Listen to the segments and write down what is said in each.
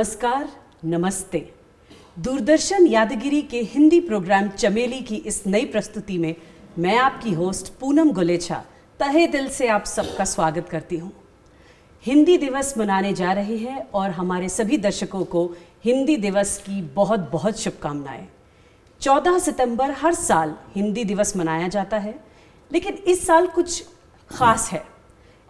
नमस्कार नमस्ते दूरदर्शन यादगिरी के हिंदी प्रोग्राम चमेली की इस नई प्रस्तुति में मैं आपकी होस्ट पूनम गुलेछा तहे दिल से आप सबका स्वागत करती हूँ हिंदी दिवस मनाने जा रहे हैं और हमारे सभी दर्शकों को हिंदी दिवस की बहुत बहुत शुभकामनाएं 14 सितंबर हर साल हिंदी दिवस मनाया जाता है लेकिन इस साल कुछ खास है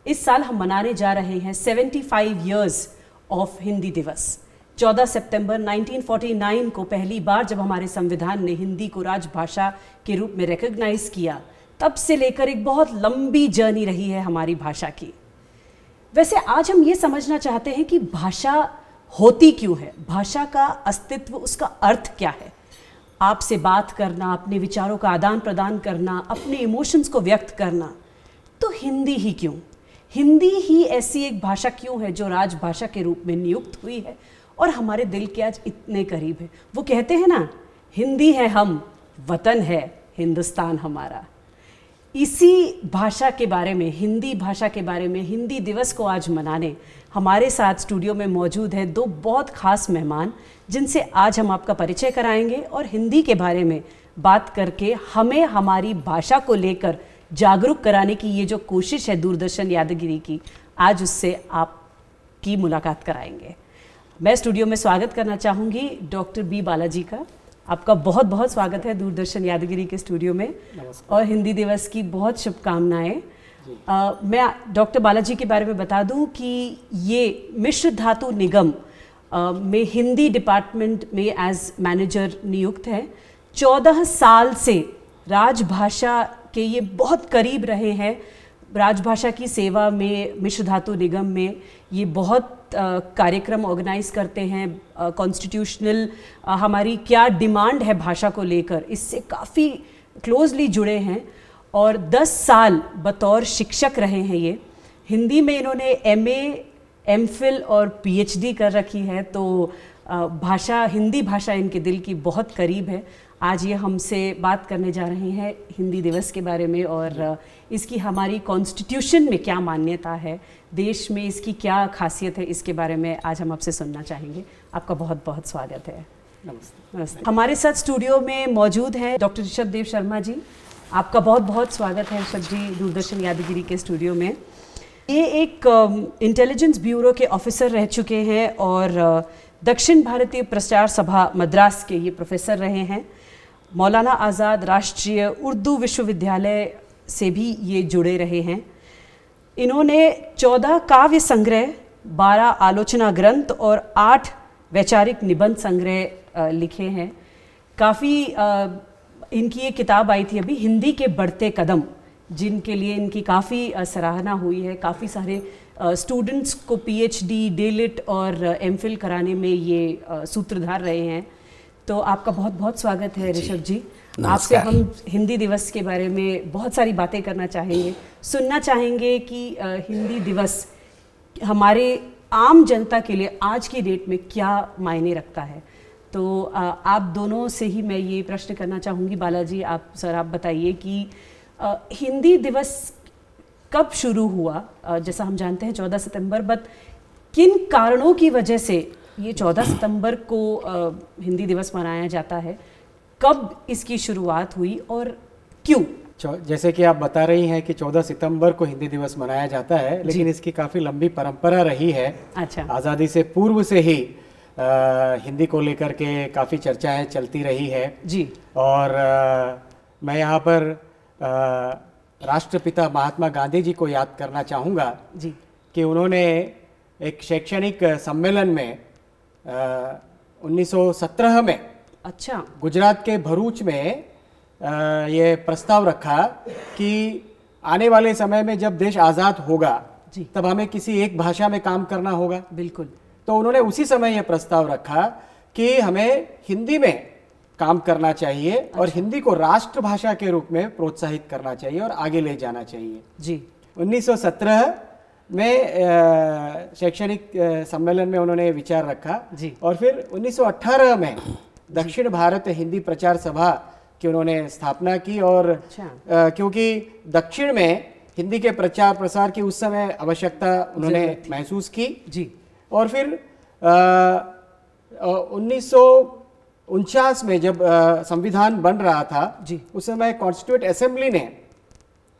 इस साल हम मनाने जा रहे हैं 75 फाइव ईयर्स ऑफ हिंदी दिवस 14 सितंबर 1949 को पहली बार जब हमारे संविधान ने हिंदी को राजभाषा के रूप में रिकग्नाइज किया तब से लेकर एक बहुत लंबी जर्नी रही है हमारी भाषा की वैसे आज हम ये समझना चाहते हैं कि भाषा होती क्यों है भाषा का अस्तित्व उसका अर्थ क्या है आपसे बात करना अपने विचारों का आदान प्रदान करना अपने इमोशंस को व्यक्त करना तो हिंदी ही क्यों हिंदी ही ऐसी एक भाषा क्यों है जो राजभाषा के रूप में नियुक्त हुई है और हमारे दिल के आज इतने करीब है वो कहते हैं ना हिंदी है हम वतन है हिंदुस्तान हमारा इसी भाषा के बारे में हिंदी भाषा के बारे में हिंदी दिवस को आज मनाने हमारे साथ स्टूडियो में मौजूद हैं दो बहुत खास मेहमान जिनसे आज हम आपका परिचय कराएंगे और हिंदी के बारे में बात करके हमें हमारी भाषा को लेकर जागरूक कराने की ये जो कोशिश है दूरदर्शन यादगिरी की आज उससे आपकी मुलाकात कराएंगे मैं स्टूडियो में स्वागत करना चाहूँगी डॉक्टर बी बालाजी का आपका बहुत बहुत स्वागत है दूरदर्शन यादगिरी के स्टूडियो में और हिंदी दिवस की बहुत शुभकामनाएं मैं डॉक्टर बालाजी के बारे में बता दूं कि ये मिश्र धातु निगम में हिंदी डिपार्टमेंट में एज मैनेजर नियुक्त है चौदह साल से राजभाषा कि ये बहुत करीब रहे हैं राजभाषा की सेवा में मिश्र धातु निगम में ये बहुत कार्यक्रम ऑर्गेनाइज करते हैं कॉन्स्टिट्यूशनल हमारी क्या डिमांड है भाषा को लेकर इससे काफ़ी क्लोजली जुड़े हैं और 10 साल बतौर शिक्षक रहे हैं ये हिंदी में इन्होंने एम एम फिल और डी कर रखी है तो भाषा हिंदी भाषा इनके दिल की बहुत करीब है आज ये हमसे बात करने जा रहे हैं हिंदी दिवस के बारे में और इसकी हमारी कॉन्स्टिट्यूशन में क्या मान्यता है देश में इसकी क्या खासियत है इसके बारे में आज हम आपसे सुनना चाहेंगे आपका बहुत बहुत स्वागत है नमस्ते हमारे साथ स्टूडियो में मौजूद हैं डॉक्टर ऋषभ देव शर्मा जी आपका बहुत बहुत स्वागत है ऋषभ जी दूरदर्शन यादगिरी के स्टूडियो में ये एक इंटेलिजेंस ब्यूरो के ऑफिसर रह चुके हैं और दक्षिण भारतीय प्रचार सभा मद्रास के ये प्रोफेसर रहे हैं मौलाना आज़ाद राष्ट्रीय उर्दू विश्वविद्यालय से भी ये जुड़े रहे हैं इन्होंने 14 काव्य संग्रह 12 आलोचना ग्रंथ और 8 वैचारिक निबंध संग्रह लिखे हैं काफ़ी इनकी ये किताब आई थी अभी हिंदी के बढ़ते कदम जिनके लिए इनकी काफ़ी सराहना हुई है काफ़ी सारे स्टूडेंट्स को पीएचडी एच और एमफिल कराने में ये सूत्रधार रहे हैं तो आपका बहुत बहुत स्वागत है ऋषभ जी आपसे हम हिंदी दिवस के बारे में बहुत सारी बातें करना चाहेंगे सुनना चाहेंगे कि हिंदी दिवस हमारे आम जनता के लिए आज की डेट में क्या मायने रखता है तो आप दोनों से ही मैं ये प्रश्न करना चाहूँगी बालाजी आप सर आप बताइए कि हिंदी दिवस कब शुरू हुआ जैसा हम जानते हैं 14 सितंबर बट किन कारणों की वजह से ये 14 सितंबर को आ, हिंदी दिवस मनाया जाता है कब इसकी शुरुआत हुई और क्यों जैसे कि आप बता रही हैं कि 14 सितंबर को हिंदी दिवस मनाया जाता है लेकिन इसकी काफ़ी लंबी परंपरा रही है अच्छा आज़ादी से पूर्व से ही आ, हिंदी को लेकर के काफ़ी चर्चाएं चलती रही है जी और आ, मैं यहाँ पर आ, राष्ट्रपिता महात्मा गांधी जी को याद करना चाहूँगा जी कि उन्होंने एक शैक्षणिक सम्मेलन में 1917 में अच्छा गुजरात के भरूच में आ, ये प्रस्ताव रखा कि आने वाले समय में जब देश आज़ाद होगा जी। तब हमें किसी एक भाषा में काम करना होगा बिल्कुल तो उन्होंने उसी समय यह प्रस्ताव रखा कि हमें हिंदी में काम करना चाहिए अच्छा। और हिंदी को राष्ट्रभाषा के रूप में प्रोत्साहित करना चाहिए और आगे ले जाना चाहिए जी 1917 में शैक्षणिक सम्मेलन में उन्होंने विचार रखा जी और फिर 1918 में दक्षिण भारत हिंदी प्रचार सभा की उन्होंने स्थापना की और आ, अच्छा। क्योंकि दक्षिण में हिंदी के प्रचार प्रसार की उस समय आवश्यकता उन्होंने महसूस की जी और फिर उन्नीस में जब संविधान बन रहा था जी उस समय कॉन्स्टिट्यूट असेंबली ने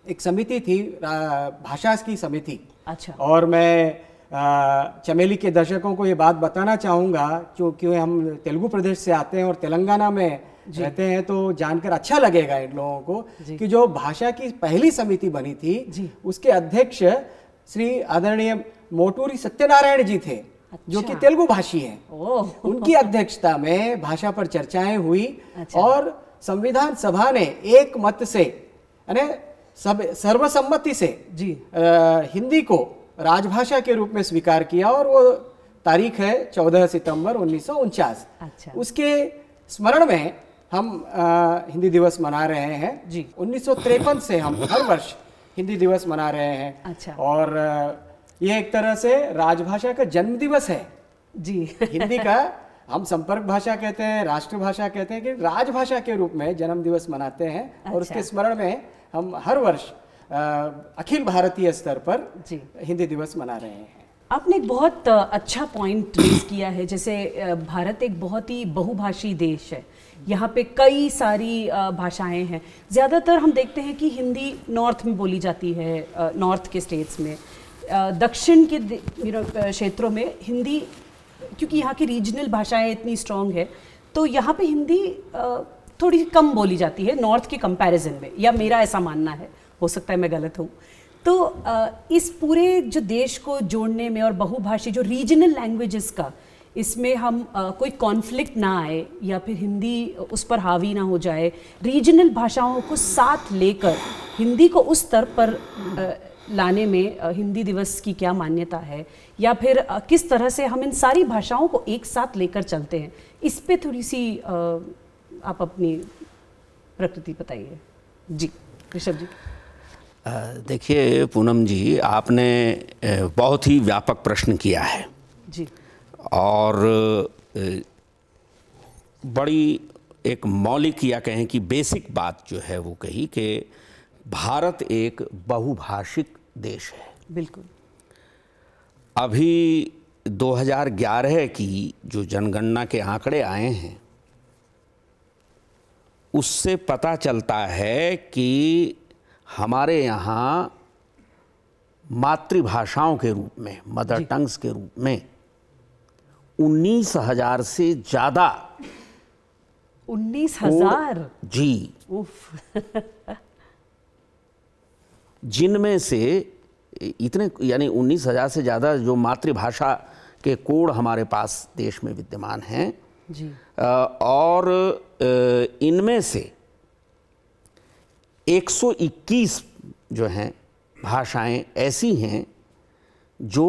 एक समिति थी भाषा की समिति अच्छा और मैं चमेली के दर्शकों को ये बात बताना चाहूँगा क्योंकि हम तेलुगु प्रदेश से आते हैं और तेलंगाना में रहते हैं तो जानकर अच्छा लगेगा इन लोगों को कि जो भाषा की पहली समिति बनी थी उसके अध्यक्ष श्री आदरणीय मोटूरी सत्यनारायण जी थे अच्छा। जो कि अच्छा। तेलुगु भाषी हैं उनकी अध्यक्षता में भाषा पर चर्चाएं हुई अच्छा। और संविधान सभा ने एक मत से सब सर्वसम्मति से जी आ, हिंदी को राजभाषा के रूप में स्वीकार किया और वो तारीख है 14 सितंबर उन्नीस अच्छा। उसके स्मरण में हम आ, हिंदी दिवस मना रहे हैं जी उन्नीस से हम हर वर्ष हिंदी दिवस मना रहे हैं अच्छा। और ये एक तरह से राजभाषा का जन्म दिवस है जी हिंदी का हम संपर्क भाषा कहते हैं राष्ट्रभाषा कहते हैं कि राजभाषा के रूप में जन्म दिवस मनाते हैं अच्छा। और उसके स्मरण में हम हर वर्ष अखिल भारतीय स्तर पर हिंदी दिवस मना रहे हैं आपने एक बहुत अच्छा पॉइंट रेज किया है जैसे भारत एक बहुत ही बहुभाषी देश है यहाँ पे कई सारी भाषाएं हैं ज़्यादातर हम देखते हैं कि हिंदी नॉर्थ में बोली जाती है नॉर्थ के स्टेट्स में दक्षिण के क्षेत्रों में हिंदी क्योंकि यहाँ की रीजनल भाषाएं इतनी स्ट्रांग है तो यहाँ पे हिंदी थोड़ी कम बोली जाती है नॉर्थ के कंपैरिजन में या मेरा ऐसा मानना है हो सकता है मैं गलत हूँ तो इस पूरे जो देश को जोड़ने में और बहुभाषी जो रीजनल लैंग्वेजेस का इसमें हम आ, कोई कॉन्फ्लिक्ट ना आए या फिर हिंदी उस पर हावी ना हो जाए रीजनल भाषाओं को साथ लेकर हिंदी को उस स्तर पर आ, लाने में हिंदी दिवस की क्या मान्यता है या फिर किस तरह से हम इन सारी भाषाओं को एक साथ लेकर चलते हैं इस पर थोड़ी सी आ, आप अपनी प्रकृति बताइए जी ऋषभ जी देखिए पूनम जी आपने बहुत ही व्यापक प्रश्न किया है जी और बड़ी एक मौलिक या कहें कि बेसिक बात जो है वो कही कि भारत एक बहुभाषिक देश है बिल्कुल अभी 2011 की जो जनगणना के आंकड़े आए हैं उससे पता चलता है कि हमारे यहाँ मातृभाषाओं के रूप में मदर टंग्स के रूप में उन्नीस हजार से ज़्यादा उन्नीस हजार जी जिनमें से इतने यानी उन्नीस हजार से ज़्यादा जो मातृभाषा के कोड हमारे पास देश में विद्यमान हैं जी और इनमें से 121 जो हैं भाषाएं ऐसी हैं जो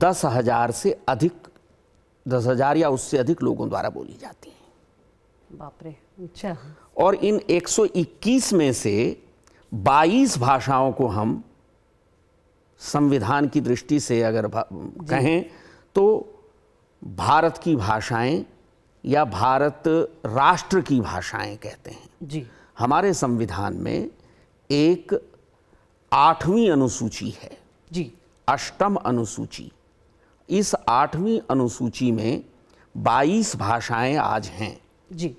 दस हज़ार से अधिक दस हज़ार या उससे अधिक लोगों द्वारा बोली जाती हैं बाप रे अच्छा और इन 121 में से 22 भाषाओं को हम संविधान की दृष्टि से अगर कहें तो भारत की भाषाएं या भारत राष्ट्र की भाषाएं कहते हैं जी हमारे संविधान में एक आठवीं अनुसूची है जी अष्टम अनुसूची इस आठवीं अनुसूची में 22 भाषाएं आज हैं जी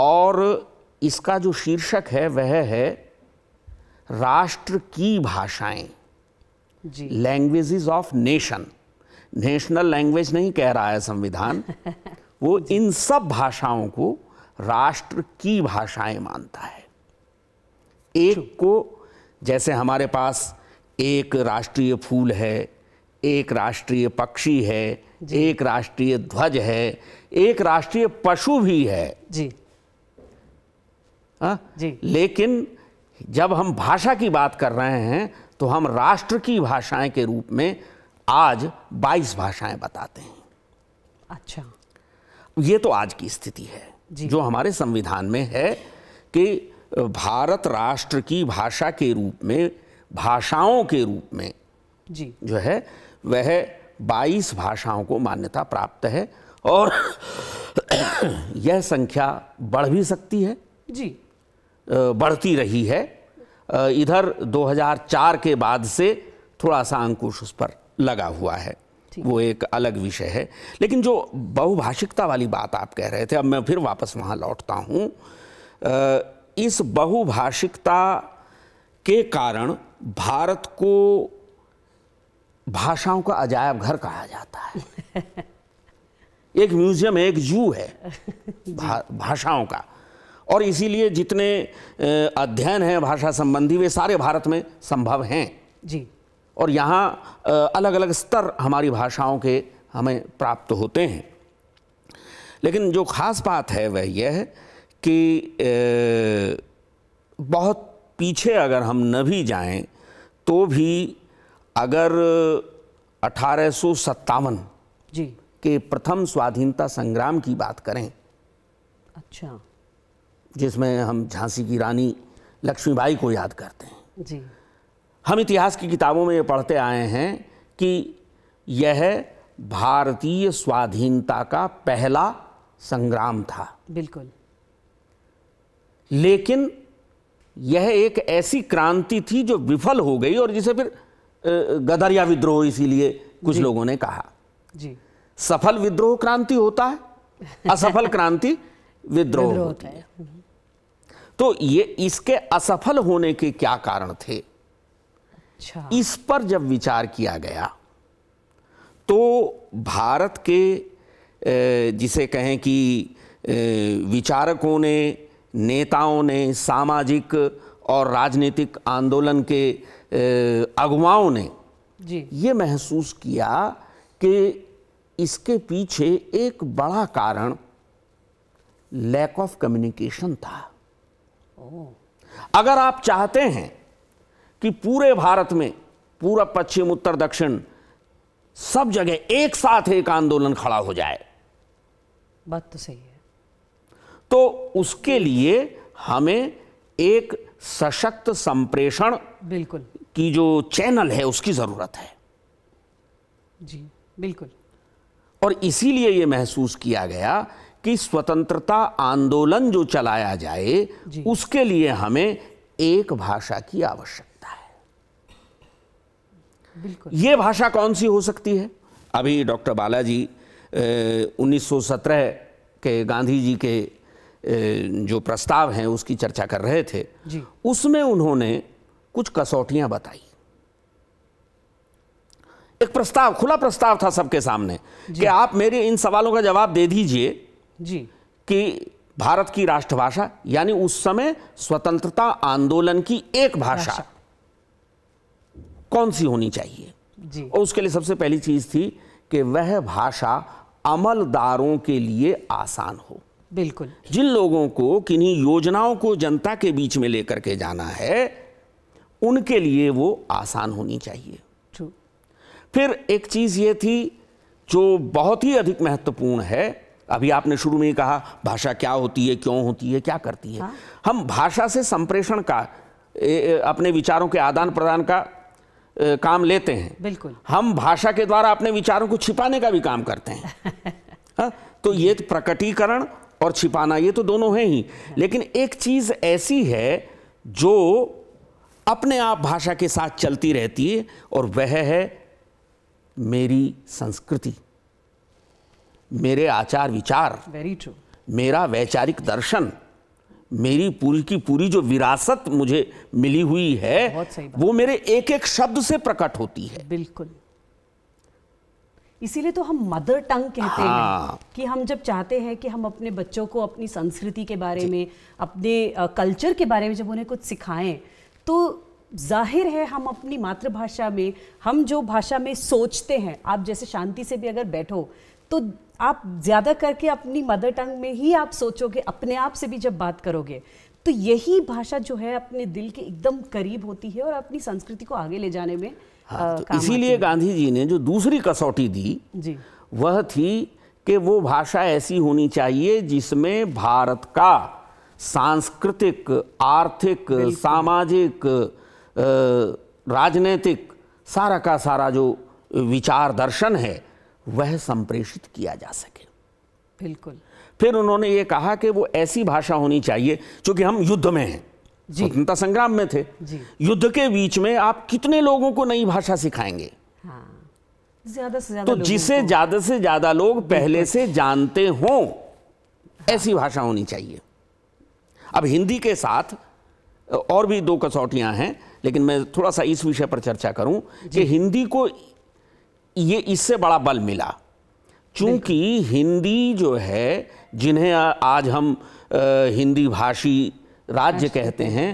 और इसका जो शीर्षक है वह है राष्ट्र की भाषाएं जी languages of nation national language नहीं कह रहा है संविधान वो इन सब भाषाओं को राष्ट्र की भाषाएं मानता है एक को जैसे हमारे पास एक राष्ट्रीय फूल है एक राष्ट्रीय पक्षी है एक राष्ट्रीय ध्वज है एक राष्ट्रीय पशु भी है जी आ? हाँ? जी लेकिन जब हम भाषा की बात कर रहे हैं तो हम राष्ट्र की भाषाएं के रूप में आज 22 भाषाएं बताते हैं अच्छा ये तो आज की स्थिति है जो हमारे संविधान में है कि भारत राष्ट्र की भाषा के रूप में भाषाओं के रूप में जी जो है वह 22 भाषाओं को मान्यता प्राप्त है और यह संख्या बढ़ भी सकती है जी बढ़ती रही है इधर 2004 के बाद से थोड़ा सा अंकुश उस पर लगा हुआ है वो एक अलग विषय है लेकिन जो बहुभाषिकता वाली बात आप कह रहे थे अब मैं फिर वापस वहाँ लौटता हूँ इस बहुभाषिकता के कारण भारत को भाषाओं का अजायब घर कहा जाता है एक म्यूजियम है एक जू है भा, भाषाओं का और इसीलिए जितने अध्ययन हैं भाषा संबंधी वे सारे भारत में संभव हैं जी और यहाँ अलग अलग स्तर हमारी भाषाओं के हमें प्राप्त होते हैं लेकिन जो ख़ास बात है वह यह है कि बहुत पीछे अगर हम न भी जाएं तो भी अगर अठारह जी के प्रथम स्वाधीनता संग्राम की बात करें अच्छा जिसमें हम झांसी की रानी लक्ष्मीबाई को याद करते हैं जी हम इतिहास की किताबों में ये पढ़ते आए हैं कि यह भारतीय स्वाधीनता का पहला संग्राम था बिल्कुल लेकिन यह एक ऐसी क्रांति थी जो विफल हो गई और जिसे फिर गदरिया विद्रोह इसीलिए कुछ लोगों ने कहा जी सफल विद्रोह क्रांति होता है असफल क्रांति विद्रोह होता है तो ये इसके असफल होने के क्या कारण थे अच्छा। इस पर जब विचार किया गया तो भारत के जिसे कहें कि विचारकों ने नेताओं ने सामाजिक और राजनीतिक आंदोलन के अगुवाओं ने जी। ये महसूस किया कि इसके पीछे एक बड़ा कारण लैक ऑफ कम्युनिकेशन था अगर आप चाहते हैं कि पूरे भारत में पूरा पश्चिम उत्तर दक्षिण सब जगह एक साथ एक आंदोलन खड़ा हो जाए बात तो सही है तो उसके लिए हमें एक सशक्त संप्रेषण बिल्कुल की जो चैनल है उसकी जरूरत है जी बिल्कुल और इसीलिए यह महसूस किया गया कि स्वतंत्रता आंदोलन जो चलाया जाए उसके लिए हमें एक भाषा की आवश्यकता ये भाषा कौन सी हो सकती है अभी डॉक्टर बालाजी उन्नीस के गांधी जी के ए, जो प्रस्ताव हैं उसकी चर्चा कर रहे थे उसमें उन्होंने कुछ कसौटियां बताई एक प्रस्ताव खुला प्रस्ताव था सबके सामने कि आप मेरे इन सवालों का जवाब दे दीजिए जी कि भारत की राष्ट्रभाषा यानी उस समय स्वतंत्रता आंदोलन की एक भाषा, भाषा। कौन सी होनी चाहिए जी। और उसके लिए सबसे पहली चीज़ थी कि वह भाषा अमलदारों के लिए आसान हो बिल्कुल जिन लोगों को किन्हीं योजनाओं को जनता के बीच में लेकर के जाना है उनके लिए वो आसान होनी चाहिए फिर एक चीज़ ये थी जो बहुत ही अधिक महत्वपूर्ण है अभी आपने शुरू में ही कहा भाषा क्या होती है क्यों होती है क्या करती है हाँ? हम भाषा से संप्रेषण का ए, अपने विचारों के आदान प्रदान का काम लेते हैं बिल्कुल हम भाषा के द्वारा अपने विचारों को छिपाने का भी काम करते हैं हाँ, तो ये प्रकटीकरण और छिपाना ये तो दोनों है ही लेकिन एक चीज़ ऐसी है जो अपने आप भाषा के साथ चलती रहती है और वह है मेरी संस्कृति मेरे आचार विचार वेरी ट्रू मेरा वैचारिक दर्शन मेरी पूरी की पूरी जो विरासत मुझे मिली हुई है वो मेरे एक एक शब्द से प्रकट होती है बिल्कुल इसीलिए तो हम मदर टंग कहते हाँ। हैं कि हम जब चाहते हैं कि हम अपने बच्चों को अपनी संस्कृति के बारे में अपने कल्चर के बारे में जब उन्हें कुछ सिखाएं तो जाहिर है हम अपनी मातृभाषा में हम जो भाषा में सोचते हैं आप जैसे शांति से भी अगर बैठो तो आप ज़्यादा करके अपनी मदर टंग में ही आप सोचोगे अपने आप से भी जब बात करोगे तो यही भाषा जो है अपने दिल के एकदम करीब होती है और अपनी संस्कृति को आगे ले जाने में हाँ, तो इसीलिए गांधी जी ने जो दूसरी कसौटी दी जी वह थी कि वो भाषा ऐसी होनी चाहिए जिसमें भारत का सांस्कृतिक आर्थिक सामाजिक राजनीतिक सारा का सारा जो विचार दर्शन है वह संप्रेषित किया जा सके बिल्कुल फिर उन्होंने ये कहा कि वो ऐसी भाषा होनी चाहिए क्योंकि हम युद्ध में हैं स्वतंत्रता संग्राम में थे युद्ध के बीच में आप कितने लोगों को नई भाषा सिखाएंगे हाँ, ज्यादा से ज्यादा तो जिसे ज्यादा से ज्यादा लोग पहले से जानते हों हाँ। ऐसी भाषा होनी चाहिए अब हिंदी के साथ और भी दो कसौटियां हैं लेकिन मैं थोड़ा सा इस विषय पर चर्चा करूं कि हिंदी को ये इससे बड़ा बल मिला चूंकि हिंदी जो है जिन्हें आज हम हिंदी भाषी राज्य कहते हैं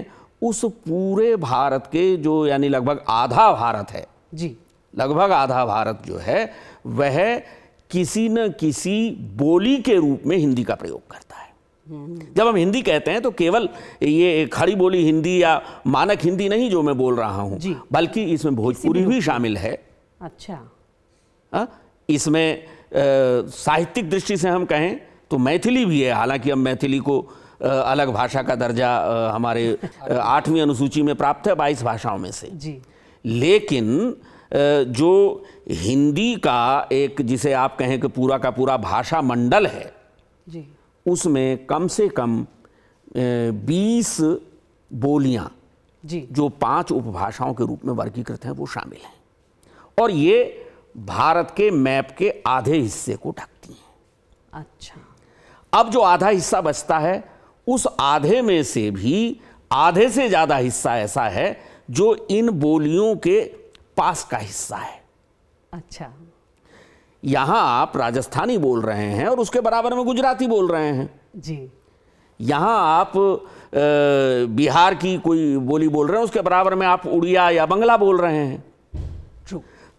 उस पूरे भारत के जो यानी लगभग आधा भारत है जी लगभग आधा भारत जो है वह किसी न किसी बोली के रूप में हिंदी का प्रयोग करता है हम्म। जब हम हिंदी कहते हैं तो केवल ये खड़ी बोली हिंदी या मानक हिंदी नहीं जो मैं बोल रहा हूँ बल्कि इसमें भोजपुरी भी शामिल है अच्छा हाँ इसमें साहित्यिक दृष्टि से हम कहें तो मैथिली भी है हालांकि हम मैथिली को अलग भाषा का दर्जा हमारे आठवीं अनुसूची में प्राप्त है बाईस भाषाओं में से जी लेकिन जो हिंदी का एक जिसे आप कहें कि पूरा का पूरा भाषा मंडल है जी उसमें कम से कम बीस बोलियां जी जो पांच उपभाषाओं के रूप में वर्गीकृत हैं वो शामिल हैं और ये भारत के मैप के आधे हिस्से को ढकती हैं अच्छा अब जो आधा हिस्सा बचता है उस आधे में से भी आधे से ज़्यादा हिस्सा ऐसा है जो इन बोलियों के पास का हिस्सा है अच्छा यहां आप राजस्थानी बोल रहे हैं और उसके बराबर में गुजराती बोल रहे हैं जी यहां आप बिहार की कोई बोली बोल रहे हैं उसके बराबर में आप उड़िया या बंगला बोल रहे हैं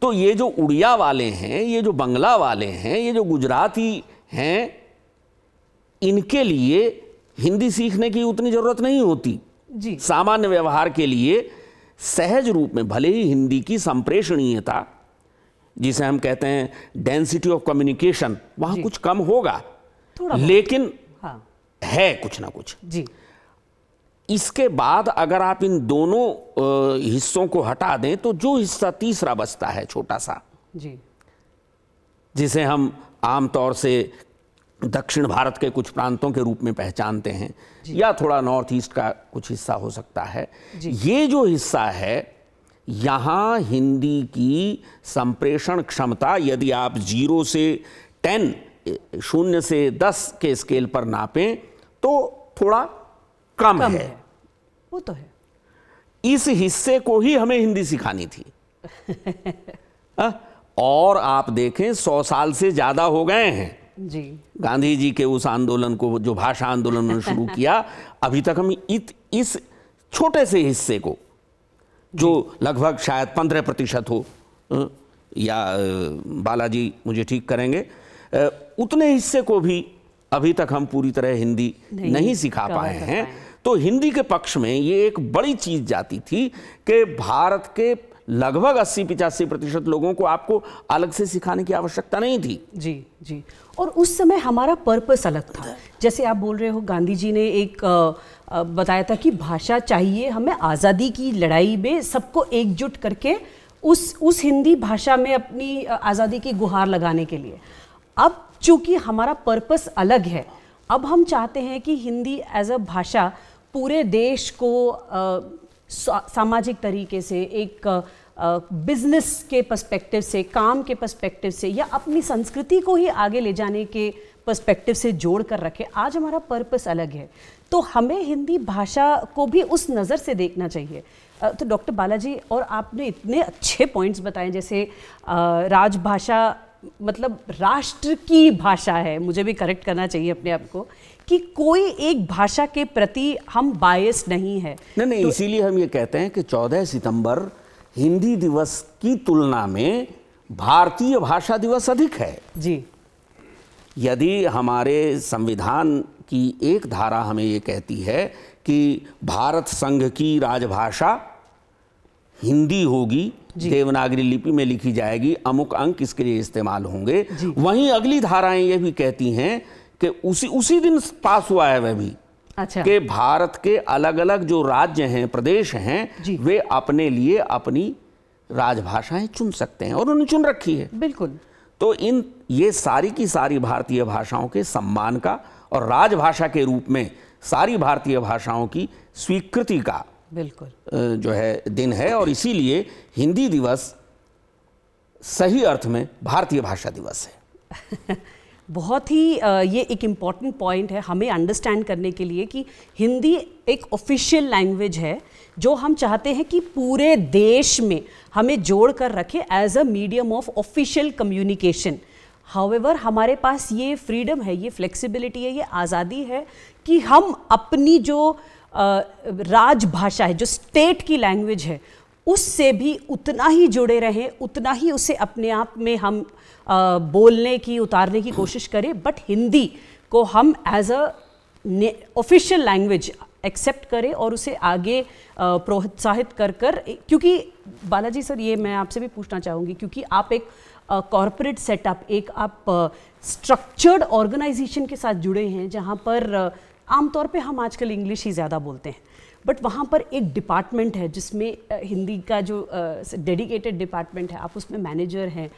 तो ये जो उड़िया वाले हैं ये जो बंगला वाले हैं ये जो गुजराती हैं इनके लिए हिंदी सीखने की उतनी ज़रूरत नहीं होती जी सामान्य व्यवहार के लिए सहज रूप में भले ही हिंदी की संप्रेषणीयता जिसे हम कहते हैं डेंसिटी ऑफ कम्युनिकेशन वहाँ कुछ कम होगा लेकिन हाँ। है कुछ ना कुछ जी इसके बाद अगर आप इन दोनों हिस्सों को हटा दें तो जो हिस्सा तीसरा बचता है छोटा सा जी जिसे हम आमतौर से दक्षिण भारत के कुछ प्रांतों के रूप में पहचानते हैं या थोड़ा नॉर्थ ईस्ट का कुछ हिस्सा हो सकता है ये जो हिस्सा है यहाँ हिंदी की संप्रेषण क्षमता यदि आप जीरो से टेन शून्य से दस के स्केल पर नापें तो थोड़ा कम, कम है।, है वो तो है इस हिस्से को ही हमें हिंदी सिखानी थी और आप देखें सौ साल से ज्यादा हो गए हैं जी गांधी जी के उस आंदोलन को जो भाषा आंदोलन ने शुरू किया अभी तक हम इत, इस छोटे से हिस्से को जो लगभग शायद पंद्रह प्रतिशत हो या बालाजी मुझे ठीक करेंगे उतने हिस्से को भी अभी तक हम पूरी तरह हिंदी नहीं, नहीं सिखा पाए हैं तो हिंदी के पक्ष में ये एक बड़ी चीज़ जाती थी कि भारत के लगभग अस्सी पिचासी प्रतिशत लोगों को आपको अलग से सिखाने की आवश्यकता नहीं थी जी जी और उस समय हमारा पर्पस अलग था जैसे आप बोल रहे हो गांधी जी ने एक बताया था कि भाषा चाहिए हमें आज़ादी की लड़ाई में सबको एकजुट करके उस उस हिंदी भाषा में अपनी आज़ादी की गुहार लगाने के लिए अब चूंकि हमारा पर्पस अलग है अब हम चाहते हैं कि हिंदी एज अ भाषा पूरे देश को सामाजिक तरीके से एक बिजनेस के पर्सपेक्टिव से काम के पर्सपेक्टिव से या अपनी संस्कृति को ही आगे ले जाने के पर्सपेक्टिव से जोड़ कर रखे आज हमारा पर्पस अलग है तो हमें हिंदी भाषा को भी उस नज़र से देखना चाहिए तो डॉक्टर बालाजी और आपने इतने अच्छे पॉइंट्स बताए जैसे राजभाषा मतलब राष्ट्र की भाषा है मुझे भी करेक्ट करना चाहिए अपने आप को कि कोई एक भाषा के प्रति हम बायस नहीं है नहीं नहीं तो, इसीलिए हम ये कहते हैं कि 14 सितंबर हिंदी दिवस की तुलना में भारतीय भाषा दिवस अधिक है जी यदि हमारे संविधान की एक धारा हमें ये कहती है कि भारत संघ की राजभाषा हिंदी होगी देवनागरी लिपि में लिखी जाएगी अमुक अंक इसके लिए इस्तेमाल होंगे वहीं अगली धाराएं यह भी कहती हैं कि उसी उसी दिन पास हुआ है वह भी अच्छा कि भारत के अलग अलग जो राज्य हैं प्रदेश हैं वे अपने लिए अपनी राजभाषाएं चुन सकते हैं और उन्होंने चुन रखी है बिल्कुल तो इन ये सारी की सारी भारतीय भाषाओं के सम्मान का और राजभाषा के रूप में सारी भारतीय भाषाओं की स्वीकृति का बिल्कुल जो है दिन है और इसीलिए हिंदी दिवस सही अर्थ में भारतीय भाषा दिवस है बहुत ही ये एक इम्पॉर्टेंट पॉइंट है हमें अंडरस्टैंड करने के लिए कि हिंदी एक ऑफिशियल लैंग्वेज है जो हम चाहते हैं कि पूरे देश में हमें जोड़ कर रखे as a medium of official communication however हमारे पास ये फ्रीडम है ये फ्लेक्सिबिलिटी है ये आज़ादी है कि हम अपनी जो राजभाषा है जो स्टेट की लैंग्वेज है उससे भी उतना ही जुड़े रहें उतना ही उसे अपने आप में हम बोलने की उतारने की कोशिश करें बट हिंदी को हम as a official language accept करें और उसे आगे प्रोत्साहित कर कर क्योंकि बालाजी सर ये मैं आपसे भी पूछना चाहूँगी क्योंकि आप एक कॉरपोरेट सेटअप एक आप स्ट्रक्चर्ड ऑर्गेनाइजेशन के साथ जुड़े हैं जहाँ पर आमतौर पे हम आजकल इंग्लिश ही ज़्यादा बोलते हैं बट वहाँ पर एक डिपार्टमेंट है जिसमें हिंदी का जो डेडिकेटेड डिपार्टमेंट है आप उसमें मैनेजर हैं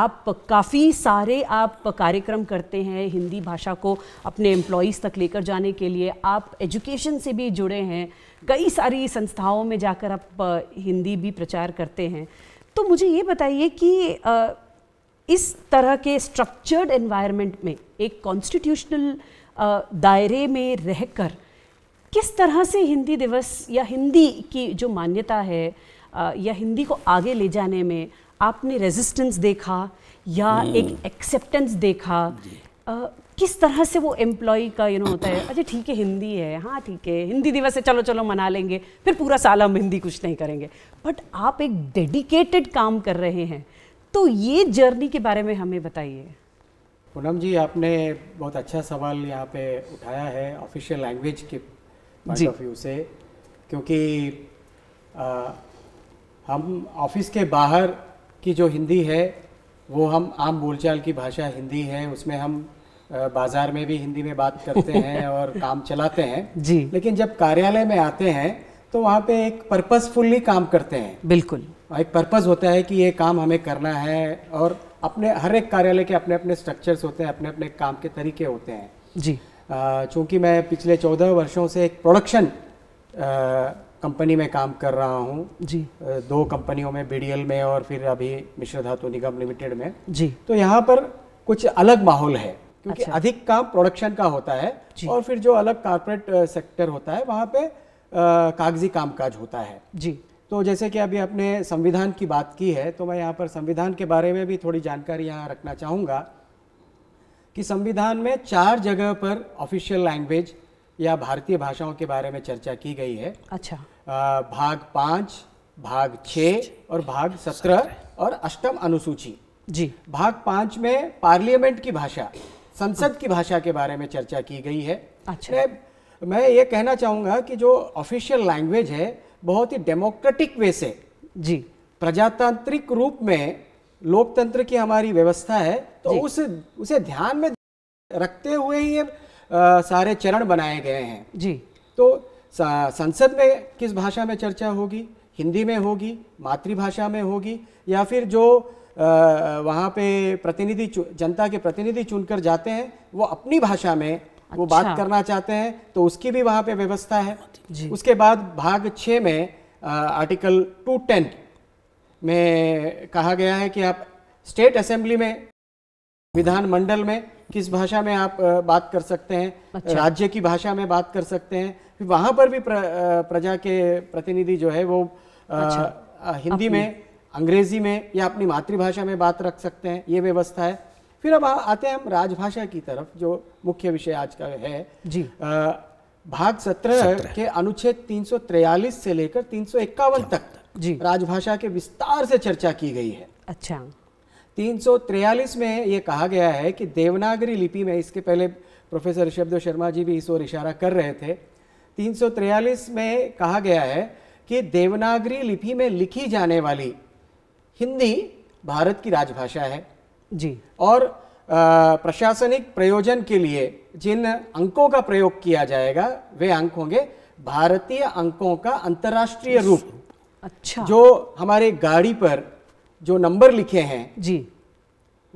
आप काफ़ी सारे आप कार्यक्रम करते हैं हिंदी भाषा को अपने एम्प्लॉयज़ तक लेकर जाने के लिए आप एजुकेशन से भी जुड़े हैं कई सारी संस्थाओं में जाकर आप हिंदी भी प्रचार करते हैं तो मुझे ये बताइए कि इस तरह के स्ट्रक्चर्ड एनवायरनमेंट में एक कॉन्स्टिट्यूशनल दायरे में रहकर किस तरह से हिंदी दिवस या हिंदी की जो मान्यता है या हिंदी को आगे ले जाने में आपने रेजिस्टेंस देखा या हम्म। एक एक्सेप्टेंस देखा किस तरह से वो एम्प्लॉय का यू नो होता है अच्छा ठीक है हिंदी है हाँ ठीक है हिंदी दिवस है चलो चलो मना लेंगे फिर पूरा साल हम हिंदी कुछ नहीं करेंगे बट आप एक डेडिकेटेड काम कर रहे हैं तो ये जर्नी के बारे में हमें बताइए पूनम जी आपने बहुत अच्छा सवाल यहाँ पे उठाया है ऑफिशियल लैंग्वेज के पॉइंट ऑफ व्यू से क्योंकि आ, हम ऑफिस के बाहर की जो हिंदी है वो हम आम बोलचाल की भाषा हिंदी है उसमें हम बाजार में भी हिंदी में बात करते हैं और काम चलाते हैं जी लेकिन जब कार्यालय में आते हैं तो वहाँ पे एक पर्पसफुल्ली काम करते हैं बिल्कुल एक पर्पस होता है कि ये काम हमें करना है और अपने हर एक कार्यालय के अपने अपने स्ट्रक्चर्स होते हैं अपने अपने काम के तरीके होते हैं जी चूँकि मैं पिछले चौदह वर्षों से एक प्रोडक्शन कंपनी में काम कर रहा हूँ जी दो कंपनियों में बी में और फिर अभी मिश्र धातु निगम लिमिटेड में जी तो यहाँ पर कुछ अलग माहौल है क्योंकि अच्छा। अधिक काम प्रोडक्शन का होता है और फिर जो अलग कारपोरेट सेक्टर होता है वहाँ पे कागजी कामकाज होता है जी तो जैसे कि अभी आपने संविधान की बात की है तो मैं यहाँ पर संविधान के बारे में भी थोड़ी जानकारी यहाँ रखना चाहूँगा कि संविधान में चार जगह पर ऑफिशियल लैंग्वेज या भारतीय भाषाओं के बारे में चर्चा की गई है अच्छा आ, भाग पाँच भाग छ और भाग सत्रह और अष्टम अनुसूची जी भाग पाँच में पार्लियामेंट की भाषा संसद की भाषा के बारे में चर्चा की गई है अच्छा मैं ये कहना चाहूँगा कि जो ऑफिशियल लैंग्वेज है बहुत ही डेमोक्रेटिक वे से जी प्रजातांत्रिक रूप में लोकतंत्र की हमारी व्यवस्था है तो उस उसे ध्यान में रखते हुए ही ये सारे चरण बनाए गए हैं जी तो संसद में किस भाषा में चर्चा होगी हिंदी में होगी मातृभाषा में होगी या फिर जो वहाँ पे प्रतिनिधि जनता के प्रतिनिधि चुनकर जाते हैं वो अपनी भाषा में अच्छा। वो बात अच्छा। करना चाहते हैं तो उसकी भी वहाँ पे व्यवस्था है उसके बाद भाग छः में आ, आर्टिकल टू टेन મે કહા ગયા હે કે આપ સ્ટેટ એસેમ્બલી મે বিধান મંડળ મે કિસ ભાષા મે આપ વાત કર સકતે હે રાજ્ય કી ભાષા મે વાત કર સકતે હે વહા પર ભી પ્રજા કે પ્રતિનિધી જો હે વો હિન્દી મે અંગ્રેજી મે કે આપની માતરી ભાષા મે વાત રખ સકતે હે યે વ્યવસ્થા હે ફિર અબ આતે હે હમ રાજભાષા કી તરફ જો મુખ્ય વિષય આજ કા હે જી ભાગ 17 કે અનુચ્છેદ 343 સે લેકર 351 તક जी राजभाषा के विस्तार से चर्चा की गई है अच्छा तीन में ये कहा गया है कि देवनागरी लिपि में इसके पहले प्रोफेसर ऋषभ शर्मा जी भी इस ओर इशारा कर रहे थे तीन में कहा गया है कि देवनागरी लिपि में लिखी जाने वाली हिंदी भारत की राजभाषा है जी और प्रशासनिक प्रयोजन के लिए जिन अंकों का प्रयोग किया जाएगा वे अंक होंगे भारतीय अंकों का अंतर्राष्ट्रीय रूप अच्छा जो हमारे गाड़ी पर जो नंबर लिखे हैं जी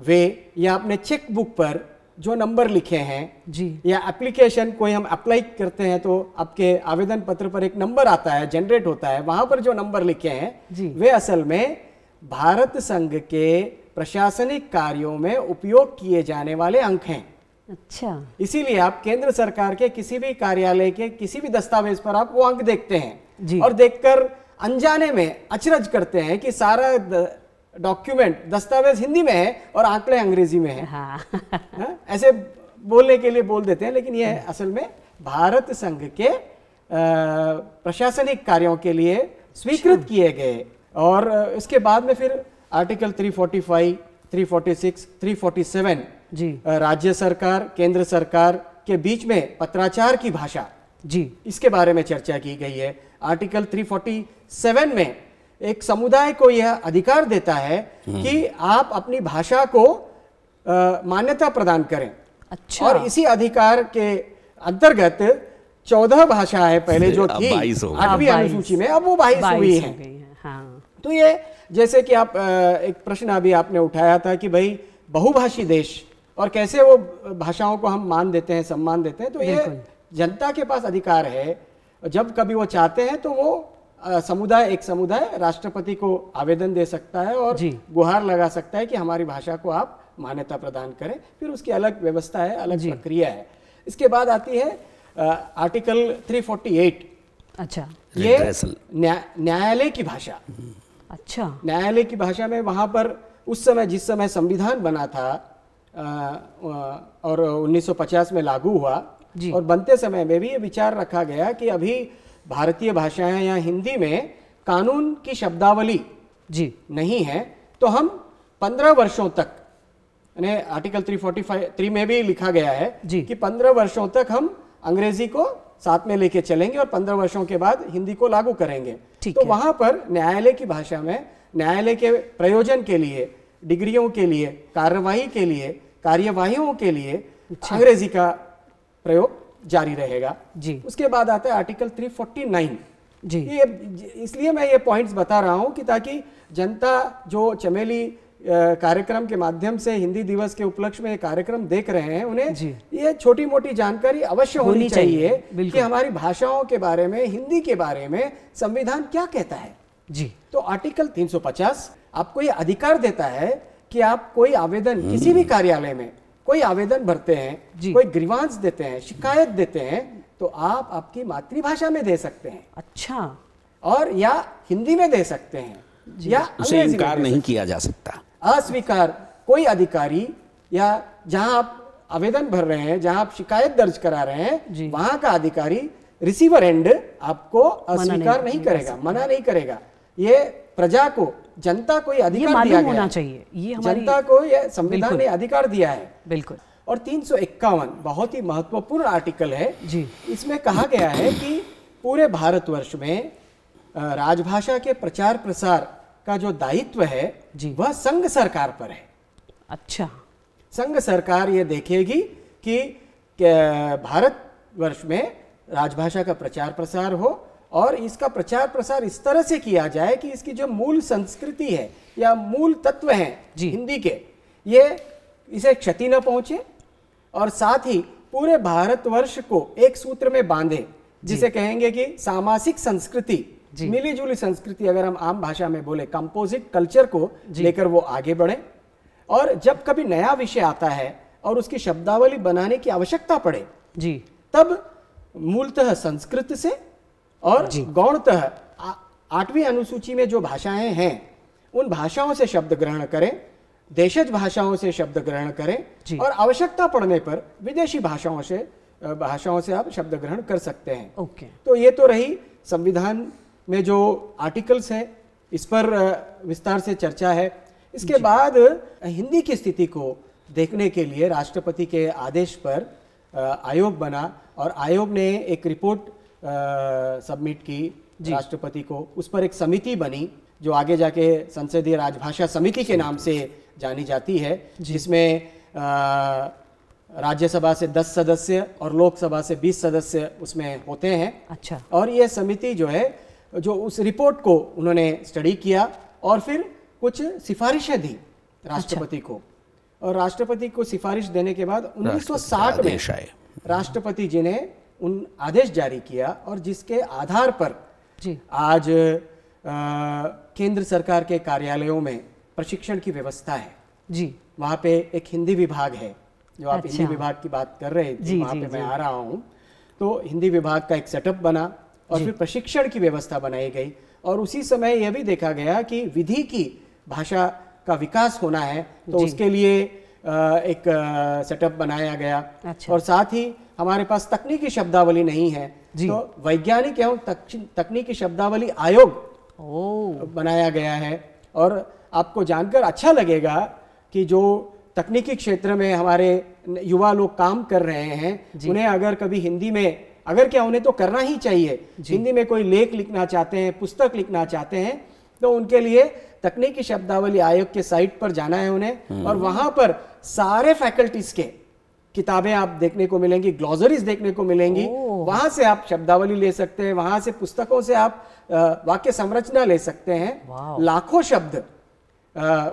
वे या अपने चेक बुक पर जो नंबर लिखे हैं जी या एप्लीकेशन कोई हम अप्लाई करते हैं तो आपके आवेदन पत्र पर एक नंबर आता है जनरेट होता है वहां पर जो नंबर लिखे हैं जी वे असल में भारत संघ के प्रशासनिक कार्यों में उपयोग किए जाने वाले अंक हैं अच्छा इसीलिए आप केंद्र सरकार के किसी भी कार्यालय के किसी भी दस्तावेज पर आप वो अंक देखते हैं जी और देखकर अनजाने में अचरज करते हैं कि सारा डॉक्यूमेंट दस्तावेज हिंदी में है और आंकड़े अंग्रेजी में है हाँ।, हाँ। ऐसे बोलने के लिए बोल देते हैं लेकिन यह हाँ। असल में भारत संघ के प्रशासनिक कार्यों के लिए स्वीकृत अच्छा। किए गए और इसके बाद में फिर आर्टिकल 345, 346, 347 जी राज्य सरकार केंद्र सरकार के बीच में पत्राचार की भाषा जी इसके बारे में चर्चा की गई है आर्टिकल सेवन में एक समुदाय को यह अधिकार देता है हम्म। कि आप अपनी भाषा को आ, मान्यता प्रदान करें अच्छा और इसी अधिकार के अंतर्गत चौदह भाषा है पहले जो थी आठवीं हाँ, अनुसूची में अब वो बाईस हुई है हाँ। तो ये जैसे कि आप एक प्रश्न अभी आपने उठाया था कि भाई बहुभाषी देश और कैसे वो भाषाओं को हम मान देते हैं सम्मान देते हैं तो ये जनता के पास अधिकार है जब कभी वो चाहते हैं तो वो समुदाय एक समुदाय राष्ट्रपति को आवेदन दे सकता है और गुहार लगा सकता है कि हमारी भाषा को आप मान्यता प्रदान करें फिर उसकी अलग व्यवस्था है अलग प्रक्रिया है इसके बाद आती है आ, आर्टिकल 348 अच्छा ये न्यायालय की भाषा अच्छा न्यायालय की भाषा में वहां पर उस समय जिस समय संविधान बना था आ, और 1950 में लागू हुआ और बनते समय में भी ये विचार रखा गया कि अभी भारतीय भाषाएं या हिंदी में कानून की शब्दावली जी नहीं है तो हम पंद्रह वर्षों तक यानी article three forty five three में भी लिखा गया है जी कि पंद्रह वर्षों तक हम अंग्रेजी को साथ में लेके चलेंगे और पंद्रह वर्षों के बाद हिंदी को लागू करेंगे तो वहां पर न्यायालय की भाषा में न्यायालय के प्रयोजन के लिए डिग्रियों के लिए कार्यवाही के लिए कार्यवाही के लिए अच्छा। अंग्रेजी का प्रयोग जारी रहेगा जी उसके बाद आता है आर्टिकल 349 जी ये इसलिए मैं ये पॉइंट्स बता रहा हूँ कि ताकि जनता जो चमेली कार्यक्रम के माध्यम से हिंदी दिवस के उपलक्ष में कार्यक्रम देख रहे हैं उन्हें ये छोटी मोटी जानकारी अवश्य होनी, होनी चाहिए, चाहिए कि हमारी भाषाओं के बारे में हिंदी के बारे में संविधान क्या कहता है जी तो आर्टिकल 350 आपको ये अधिकार देता है कि आप कोई आवेदन किसी भी हम्म। कार्यालय में कोई आवेदन भरते हैं कोई ग्रीवांश देते हैं शिकायत देते हैं तो आप आपकी मातृभाषा में दे सकते हैं अच्छा और या हिंदी में दे सकते हैं या उसे इनकार नहीं किया जा सकता अस्वीकार कोई अधिकारी या जहां आप आवेदन भर रहे हैं जहां आप शिकायत दर्ज करा रहे हैं वहां का अधिकारी रिसीवर एंड आपको अस्वीकार नहीं, नहीं करेगा मना नहीं करेगा ये प्रजा को जनता को ये अधिकार दिया होना चाहिए ये जनता को यह संविधान ने अधिकार दिया है बिल्कुल और तीन बहुत ही महत्वपूर्ण आर्टिकल है जी इसमें कहा गया है कि पूरे भारतवर्ष में राजभाषा के प्रचार प्रसार का जो दायित्व है जी वह संघ सरकार पर है अच्छा संघ सरकार ये देखेगी कि भारत वर्ष में राजभाषा का प्रचार प्रसार हो और इसका प्रचार प्रसार इस तरह से किया जाए कि इसकी जो मूल संस्कृति है या मूल तत्व हैं हिंदी के ये इसे क्षति न पहुंचे और साथ ही पूरे भारतवर्ष को एक सूत्र में बांधे जिसे कहेंगे कि सामासिक संस्कृति मिलीजुली संस्कृति अगर हम आम भाषा में बोले कंपोजिट कल्चर को लेकर वो आगे बढ़े और जब कभी नया विषय आता है और उसकी शब्दावली बनाने की आवश्यकता पड़े जी तब मूलतः संस्कृत से और गौणतः आठवीं अनुसूची में जो भाषाएं हैं उन भाषाओं से शब्द ग्रहण करें देशज भाषाओं से शब्द ग्रहण करें और आवश्यकता पड़ने पर विदेशी भाषाओं से भाषाओं से आप शब्द ग्रहण कर सकते हैं ओके तो ये तो रही संविधान में जो आर्टिकल्स है इस पर विस्तार से चर्चा है इसके बाद हिंदी की स्थिति को देखने के लिए राष्ट्रपति के आदेश पर आयोग बना और आयोग ने एक रिपोर्ट सबमिट की राष्ट्रपति को उस पर एक समिति बनी जो आगे जाके संसदीय राजभाषा समिति के नाम से जानी जाती है जिसमें राज्यसभा से 10 सदस्य और लोकसभा से 20 सदस्य उसमें होते हैं अच्छा और ये समिति जो है जो उस रिपोर्ट को उन्होंने स्टडी किया और फिर कुछ सिफारिशें दी अच्छा। राष्ट्रपति अच्छा। को और राष्ट्रपति को सिफारिश देने के बाद 1960 में राष्ट्रपति जी ने उन आदेश जारी किया और जिसके आधार पर जी। आज आ, केंद्र सरकार के कार्यालयों में प्रशिक्षण की व्यवस्था है जी वहाँ पे एक हिंदी विभाग है जो आप अच्छा। हिंदी विभाग की बात कर रहे थे वहाँ पे मैं आ रहा हूँ तो हिंदी विभाग का एक सेटअप बना और फिर प्रशिक्षण की व्यवस्था बनाई गई और उसी समय यह भी देखा गया कि विधि की भाषा का विकास होना है तो उसके लिए एक सेटअप बनाया गया अच्छा। और साथ ही हमारे पास तकनीकी शब्दावली नहीं है जी तो वैज्ञानिक एवं तक, तकनीकी शब्दावली आयोग बनाया गया है और आपको जानकर अच्छा लगेगा कि जो तकनीकी क्षेत्र में हमारे युवा लोग काम कर रहे हैं उन्हें अगर कभी हिंदी में अगर क्या उन्हें तो करना ही चाहिए हिंदी में कोई लेख लिखना चाहते हैं पुस्तक लिखना चाहते हैं तो उनके लिए तकनीकी शब्दावली आयोग के साइट पर जाना है उन्हें हम्म। और वहां पर सारे फैकल्टीज के किताबें आप देखने को मिलेंगी ग्लॉजरीज देखने को मिलेंगी वहां से आप शब्दावली ले सकते हैं वहां से पुस्तकों से आप वाक्य संरचना ले सकते हैं लाखों शब्द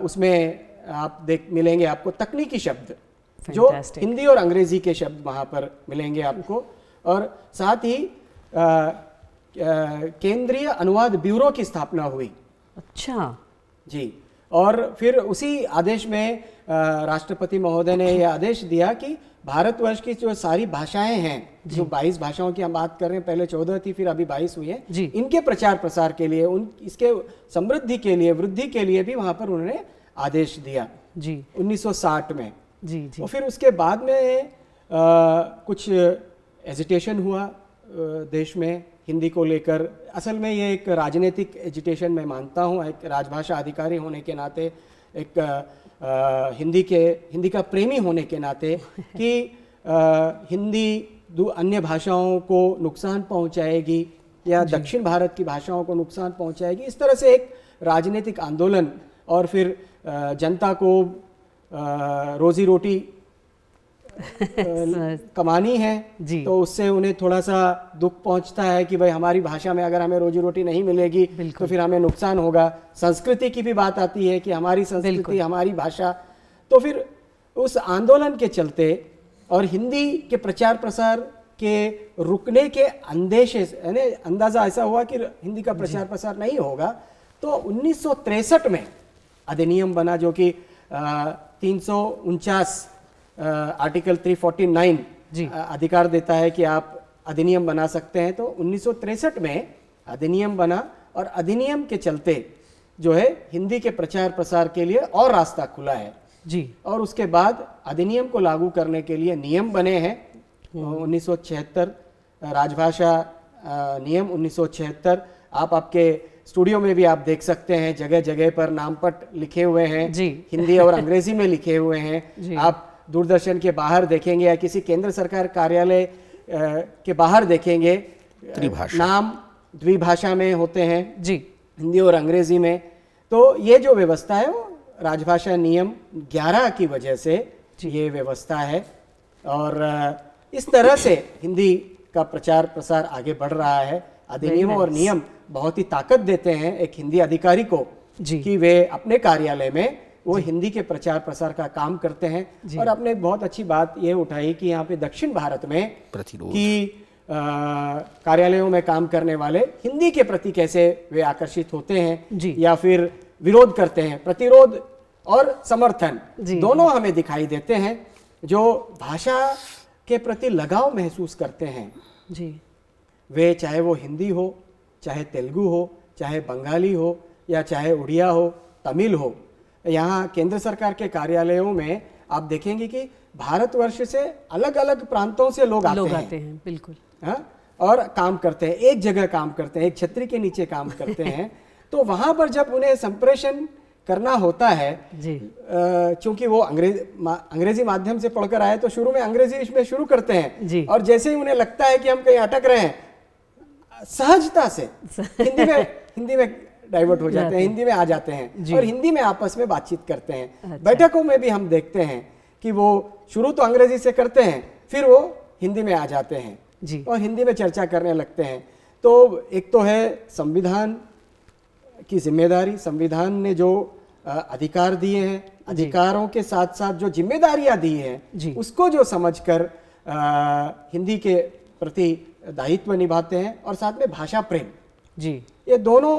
उसमें आप देख मिलेंगे आपको तकनीकी शब्द Fantastic. जो हिंदी और अंग्रेजी के शब्द वहां पर मिलेंगे आपको और साथ ही केंद्रीय अनुवाद ब्यूरो की स्थापना हुई अच्छा जी और फिर उसी आदेश में राष्ट्रपति महोदय ने यह आदेश दिया कि भारतवर्ष की जो सारी भाषाएं हैं जो 22 भाषाओं की हम बात कर रहे हैं पहले 14 थी फिर अभी 22 हुई है इनके प्रचार प्रसार के लिए उन इसके समृद्धि के लिए वृद्धि के लिए भी वहां पर उन्होंने आदेश दिया जी 1960 में जी जी और फिर उसके बाद में आ, कुछ एजिटेशन हुआ देश में हिंदी को लेकर असल में ये एक राजनीतिक एजिटेशन मैं मानता हूँ एक राजभाषा अधिकारी होने के नाते एक आ, हिंदी के हिंदी का प्रेमी होने के नाते कि आ, हिंदी अन्य भाषाओं को नुकसान पहुंचाएगी या दक्षिण भारत की भाषाओं को नुकसान पहुंचाएगी इस तरह से एक राजनीतिक आंदोलन और फिर जनता को रोजी रोटी कमानी है जी तो उससे उन्हें थोड़ा सा दुख पहुंचता है कि भाई हमारी भाषा में अगर हमें रोजी रोटी नहीं मिलेगी तो फिर हमें नुकसान होगा संस्कृति की भी बात आती है कि हमारी संस्कृति हमारी भाषा तो फिर उस आंदोलन के चलते और हिंदी के प्रचार प्रसार के रुकने के अंदेशे यानी अंदाज़ा ऐसा हुआ कि हिंदी का प्रचार प्रसार नहीं होगा तो उन्नीस में अधिनियम बना जो कि तीन आर्टिकल 349 जी अधिकार देता है कि आप अधिनियम बना सकते हैं तो उन्नीस में अधिनियम बना और अधिनियम के चलते जो है हिंदी के प्रचार प्रसार के लिए और रास्ता खुला है जी और उसके बाद अधिनियम को लागू करने के लिए नियम बने हैं 1976 हम्म। राजभाषा नियम उन्नीस आप आपके स्टूडियो में भी आप देख सकते हैं जगह जगह पर नामपट लिखे हुए हैं जी हिंदी और अंग्रेजी में लिखे हुए हैं आप दूरदर्शन के बाहर देखेंगे या किसी केंद्र सरकार कार्यालय के बाहर देखेंगे नाम द्विभाषा में होते हैं जी हिंदी और अंग्रेजी में तो ये जो व्यवस्था है वो राजभाषा नियम 11 की वजह से ये व्यवस्था है और इस तरह से हिंदी का प्रचार प्रसार आगे बढ़ रहा है अधिनियम और नियम बहुत ही ताकत देते हैं एक हिंदी अधिकारी को जी कि वे अपने कार्यालय में वो हिंदी के प्रचार प्रसार का काम करते हैं और आपने बहुत अच्छी बात ये उठाई कि यहाँ पे दक्षिण भारत में कि कार्यालयों में काम करने वाले हिंदी के प्रति कैसे वे आकर्षित होते हैं या फिर विरोध करते हैं प्रतिरोध और समर्थन दोनों हमें दिखाई देते हैं जो भाषा के प्रति लगाव महसूस करते हैं जी वे चाहे वो हिंदी हो चाहे तेलुगु हो चाहे बंगाली हो या चाहे उड़िया हो तमिल हो यहाँ केंद्र सरकार के कार्यालयों में आप देखेंगे कि भारतवर्ष से अलग अलग प्रांतों से लोग आते लोग आते हैं बिल्कुल हा? और काम करते हैं एक जगह काम करते हैं एक छतरी के नीचे काम करते हैं तो वहां पर जब उन्हें संप्रेषण करना होता है क्योंकि वो अंग्रेज मा, अंग्रेजी माध्यम से पढ़कर आए तो शुरू में अंग्रेजी इसमें शुरू करते हैं और जैसे ही उन्हें लगता है कि हम कहीं अटक रहे हैं सहजता से हिंदी में हिंदी में डाइवर्ट हो जाते हैं हिंदी में आ जाते हैं और हिंदी में आपस में बातचीत करते हैं अच्छा। बैठकों में भी हम देखते हैं कि वो शुरू तो अंग्रेजी से करते हैं फिर वो हिंदी में आ जाते हैं जी और हिंदी में चर्चा करने लगते हैं तो एक तो है संविधान की जिम्मेदारी संविधान ने जो अधिकार दिए हैं अधिकारों के साथ साथ जो जिम्मेदारियां दी हैं उसको जो समझकर हिंदी के प्रति दायित्व निभाते हैं और साथ में भाषा प्रेम जी ये दोनों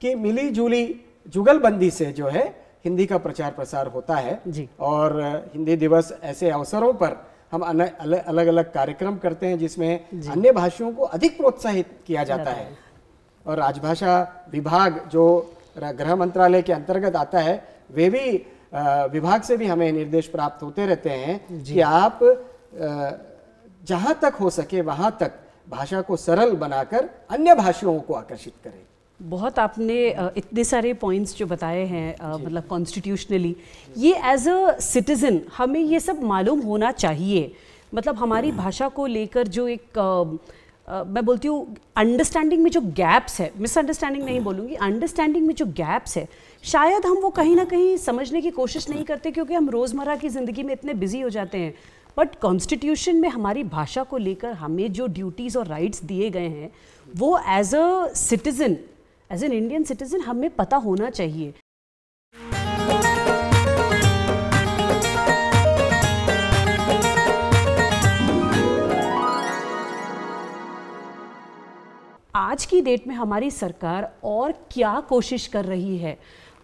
कि मिली जुली जुगलबंदी से जो है हिंदी का प्रचार प्रसार होता है जी और हिंदी दिवस ऐसे अवसरों पर हम अलग अलग, अलग कार्यक्रम करते हैं जिसमें अन्य भाषाओं को अधिक प्रोत्साहित किया जाता है और राजभाषा विभाग जो गृह मंत्रालय के अंतर्गत आता है वे भी विभाग से भी हमें निर्देश प्राप्त होते रहते हैं कि आप जहाँ तक हो सके वहाँ तक भाषा को सरल बनाकर अन्य भाषाओं को आकर्षित करें बहुत आपने इतने सारे पॉइंट्स जो बताए हैं मतलब कॉन्स्टिट्यूशनली ये एज अ सिटीज़न हमें ये सब मालूम होना चाहिए मतलब हमारी भाषा को लेकर जो एक आ, मैं बोलती हूँ अंडरस्टैंडिंग में जो गैप्स है मिसअंडरस्टैंडिंग नहीं बोलूँगी अंडरस्टैंडिंग में जो गैप्स है शायद हम वो कहीं ना कहीं समझने की कोशिश नहीं करते क्योंकि हम रोज़मर्रा की ज़िंदगी में इतने बिजी हो जाते हैं बट कॉन्स्टिट्यूशन में हमारी भाषा को लेकर हमें जो ड्यूटीज़ और राइट्स दिए गए हैं वो as a citizen as an Indian citizen हमें पता होना चाहिए आज की डेट में हमारी सरकार और क्या कोशिश कर रही है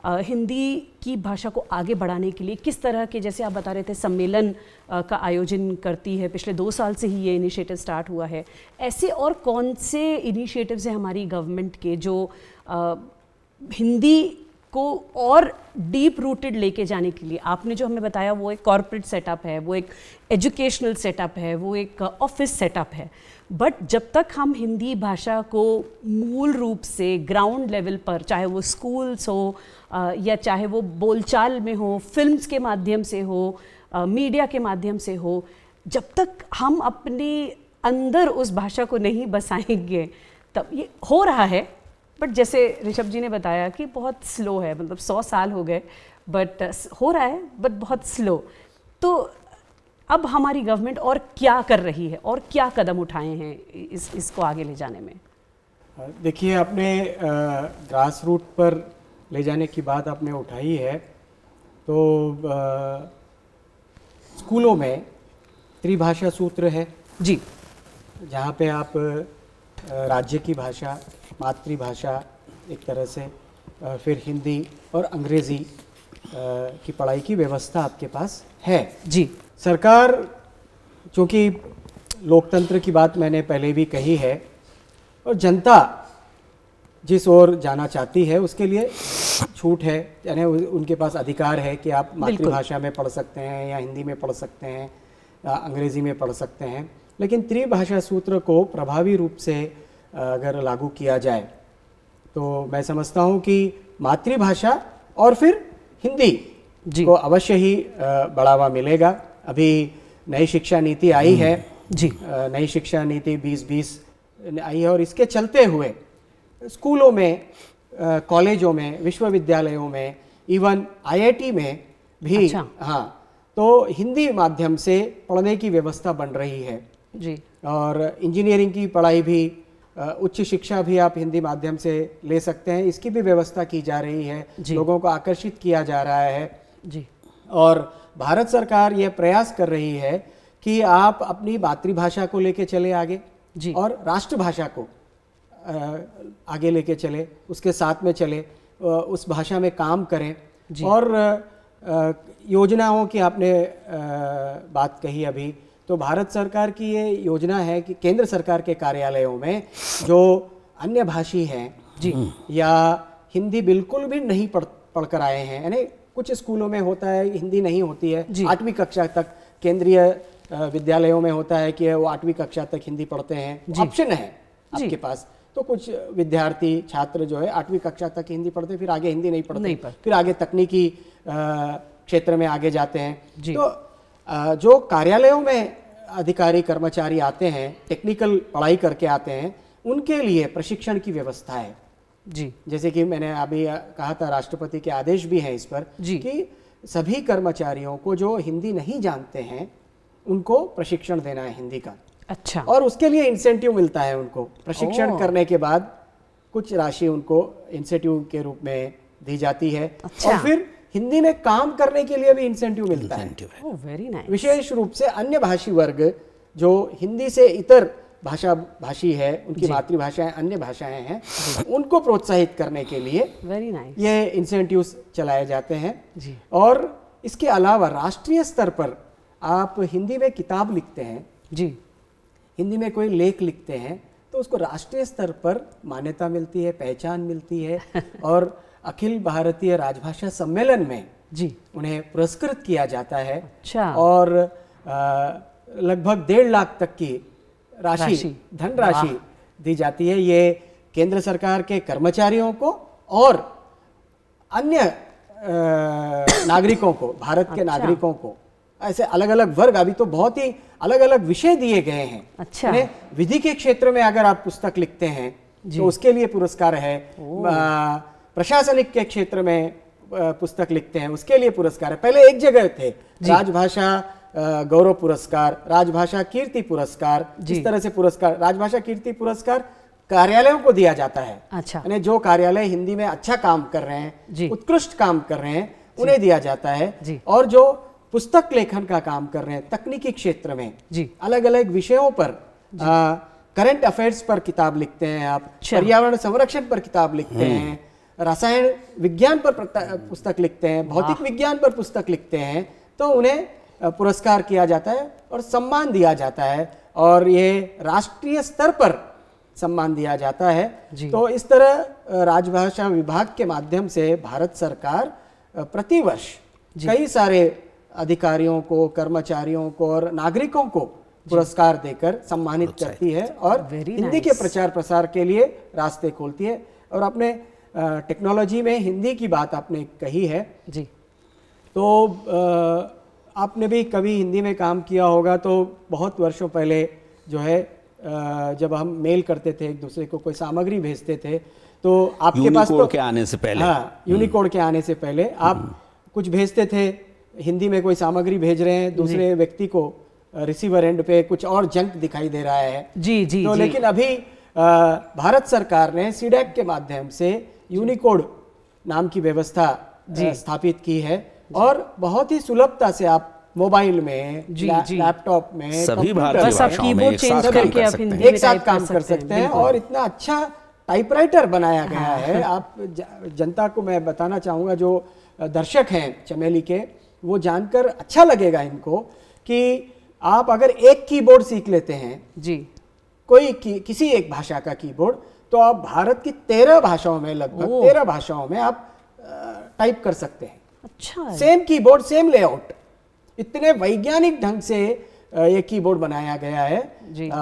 हिंदी की भाषा को आगे बढ़ाने के लिए किस तरह के जैसे आप बता रहे थे सम्मेलन का आयोजन करती है पिछले दो साल से ही ये इनिशिएटिव स्टार्ट हुआ है ऐसे और कौन से इनिशिएटिव्स हैं हमारी गवर्नमेंट के जो हिंदी को और डीप रूटेड लेके जाने के लिए आपने जो हमें बताया वो एक कॉरपोरेट सेटअप है वो एक एजुकेशनल सेटअप है वो एक ऑफिस uh, सेटअप है बट जब तक हम हिंदी भाषा को मूल रूप से ग्राउंड लेवल पर चाहे वो स्कूल्स हो uh, या चाहे वो बोलचाल में हो फिल्म्स के माध्यम से हो मीडिया uh, के माध्यम से हो जब तक हम अपने अंदर उस भाषा को नहीं बसाएंगे तब ये हो रहा है बट जैसे ऋषभ जी ने बताया कि बहुत स्लो है मतलब सौ साल हो गए बट uh, हो रहा है बट बहुत स्लो तो अब हमारी गवर्नमेंट और क्या कर रही है और क्या कदम उठाए हैं इस इसको आगे ले जाने में देखिए आपने ग्रास रूट पर ले जाने की बात आपने उठाई है तो आ, स्कूलों में त्रिभाषा सूत्र है जी जहाँ पे आप राज्य की भाषा मातृभाषा एक तरह से फिर हिंदी और अंग्रेज़ी की पढ़ाई की व्यवस्था आपके पास है जी सरकार चूँकि लोकतंत्र की बात मैंने पहले भी कही है और जनता जिस ओर जाना चाहती है उसके लिए छूट है यानी उनके पास अधिकार है कि आप मातृभाषा में पढ़ सकते हैं या हिंदी में पढ़ सकते हैं अंग्रेज़ी में पढ़ सकते हैं लेकिन त्रिभाषा सूत्र को प्रभावी रूप से अगर लागू किया जाए तो मैं समझता हूँ कि मातृभाषा और फिर हिंदी जी को अवश्य ही बढ़ावा मिलेगा अभी नई शिक्षा नीति आई हम्म। है जी नई शिक्षा नीति 2020 आई है और इसके चलते हुए स्कूलों में कॉलेजों में विश्वविद्यालयों में इवन आईआईटी में भी अच्छा। हाँ तो हिंदी माध्यम से पढ़ने की व्यवस्था बन रही है जी और इंजीनियरिंग की पढ़ाई भी उच्च शिक्षा भी आप हिंदी माध्यम से ले सकते हैं इसकी भी व्यवस्था की जा रही है लोगों को आकर्षित किया जा रहा है जी और भारत सरकार यह प्रयास कर रही है कि आप अपनी मातृभाषा को लेके चले आगे जी और राष्ट्रभाषा को आगे लेके चले उसके साथ में चले उस भाषा में काम करें और योजनाओं की आपने बात कही अभी तो भारत सरकार की ये योजना है कि केंद्र सरकार के कार्यालयों में जो अन्य भाषी हैं जी हम्म, या हिंदी बिल्कुल भी नहीं पढ़ पढ़कर आए हैं यानी कुछ स्कूलों में होता है हिंदी नहीं होती है आठवीं कक्षा तक केंद्रीय विद्यालयों में होता है कि वो आठवीं कक्षा तक हिंदी पढ़ते हैं ऑप्शन है आपके पास तो कुछ विद्यार्थी छात्र जो है आठवीं कक्षा तक हिंदी पढ़ते फिर आगे हिंदी नहीं पढ़ते नहीं फिर आगे तकनीकी क्षेत्र में आगे जाते हैं तो जो कार्यालयों में अधिकारी कर्मचारी आते हैं टेक्निकल पढ़ाई करके आते हैं उनके लिए प्रशिक्षण की व्यवस्था है जी जैसे कि मैंने अभी कहा था राष्ट्रपति के आदेश भी हैं इस पर जी कि सभी कर्मचारियों को जो हिंदी नहीं जानते हैं उनको प्रशिक्षण देना है हिंदी का अच्छा और उसके लिए इंसेंटिव मिलता है उनको प्रशिक्षण करने के बाद कुछ राशि उनको इंसेंटिव के रूप में दी जाती है अच्छा। और फिर हिंदी में काम करने के लिए भी इंसेंटिव मिलता incentive है, वेरी oh, नाइस nice. विशेष रूप से अन्य भाषी वर्ग जो हिंदी से इतर भाषा भाषी है उनकी है अन्य भाषाएं हैं उनको प्रोत्साहित करने के लिए वेरी नाइस ये इंसेंटिव चलाए जाते हैं जी और इसके अलावा राष्ट्रीय स्तर पर आप हिंदी में किताब लिखते हैं जी हिंदी में कोई लेख लिखते हैं तो उसको राष्ट्रीय स्तर पर मान्यता मिलती है पहचान मिलती है और अखिल भारतीय राजभाषा सम्मेलन में जी उन्हें पुरस्कृत किया जाता है अच्छा। और लगभग डेढ़ लाख तक की राशि धनराशि दी जाती है ये केंद्र सरकार के कर्मचारियों को और अन्य नागरिकों को भारत अच्छा। के नागरिकों को ऐसे अलग अलग वर्ग अभी तो बहुत ही अलग अलग विषय दिए गए हैं अच्छा विधि के क्षेत्र में अगर आप पुस्तक लिखते हैं तो उसके लिए पुरस्कार है प्रशासनिक के क्षेत्र में पुस्तक लिखते हैं उसके लिए पुरस्कार है पहले एक जगह थे राजभाषा गौरव पुरस्कार राजभाषा कीर्ति पुरस्कार जिस तरह से पुरस्कार राजभाषा कीर्ति पुरस्कार कार्यालयों को दिया जाता है अच्छा जो कार्यालय हिंदी में अच्छा काम कर रहे हैं उत्कृष्ट काम कर रहे हैं उन्हें दिया जाता है और जो पुस्तक लेखन का काम कर रहे हैं तकनीकी क्षेत्र में अलग अलग विषयों पर करंट अफेयर्स पर किताब लिखते हैं आप अच्छा। पर्यावरण संरक्षण पर किताब लिखते हम्म। हैं रसायन विज्ञान पर पुस्तक लिखते हैं भौतिक हाँ। विज्ञान पर पुस्तक लिखते हैं तो उन्हें पुरस्कार किया जाता है और सम्मान दिया जाता है और यह राष्ट्रीय स्तर पर सम्मान दिया जाता है तो इस तरह राजभाषा विभाग के माध्यम से भारत सरकार प्रतिवर्ष कई सारे अधिकारियों को कर्मचारियों को और नागरिकों को पुरस्कार देकर सम्मानित करती है और हिंदी nice. के प्रचार प्रसार के लिए रास्ते खोलती है और अपने टेक्नोलॉजी में हिंदी की बात आपने कही है जी तो आ, आपने भी कभी हिंदी में काम किया होगा तो बहुत वर्षों पहले जो है आ, जब हम मेल करते थे एक दूसरे को कोई सामग्री भेजते थे तो आपके पास तो, के आने से पहले हाँ यूनिकोड हम्म। के आने से पहले आप हम्म। कुछ भेजते थे हिंदी में कोई सामग्री भेज रहे हैं दूसरे व्यक्ति को रिसीवर एंड पे कुछ और जंक दिखाई दे रहा है जी जी तो जी। लेकिन अभी आ, भारत सरकार ने सीडेक के माध्यम से यूनिकोड नाम की व्यवस्था स्थापित की है और बहुत ही सुलभता से आप मोबाइल में लैपटॉप में सभी कीबोर्ड चेंज करके आप एक साथ काम कर सकते हैं और इतना अच्छा टाइपराइटर बनाया गया हाँ। है आप जनता को मैं बताना चाहूंगा जो दर्शक हैं चमेली के वो जानकर अच्छा लगेगा इनको कि आप अगर एक कीबोर्ड सीख लेते हैं जी कोई किसी एक भाषा का कीबोर्ड तो आप भारत की तेरह भाषाओं में लगभग तेरह भाषाओं में आप टाइप कर सकते हैं अच्छा सेम कीबोर्ड सेम लेआउट इतने वैज्ञानिक ढंग से ये कीबोर्ड बनाया गया है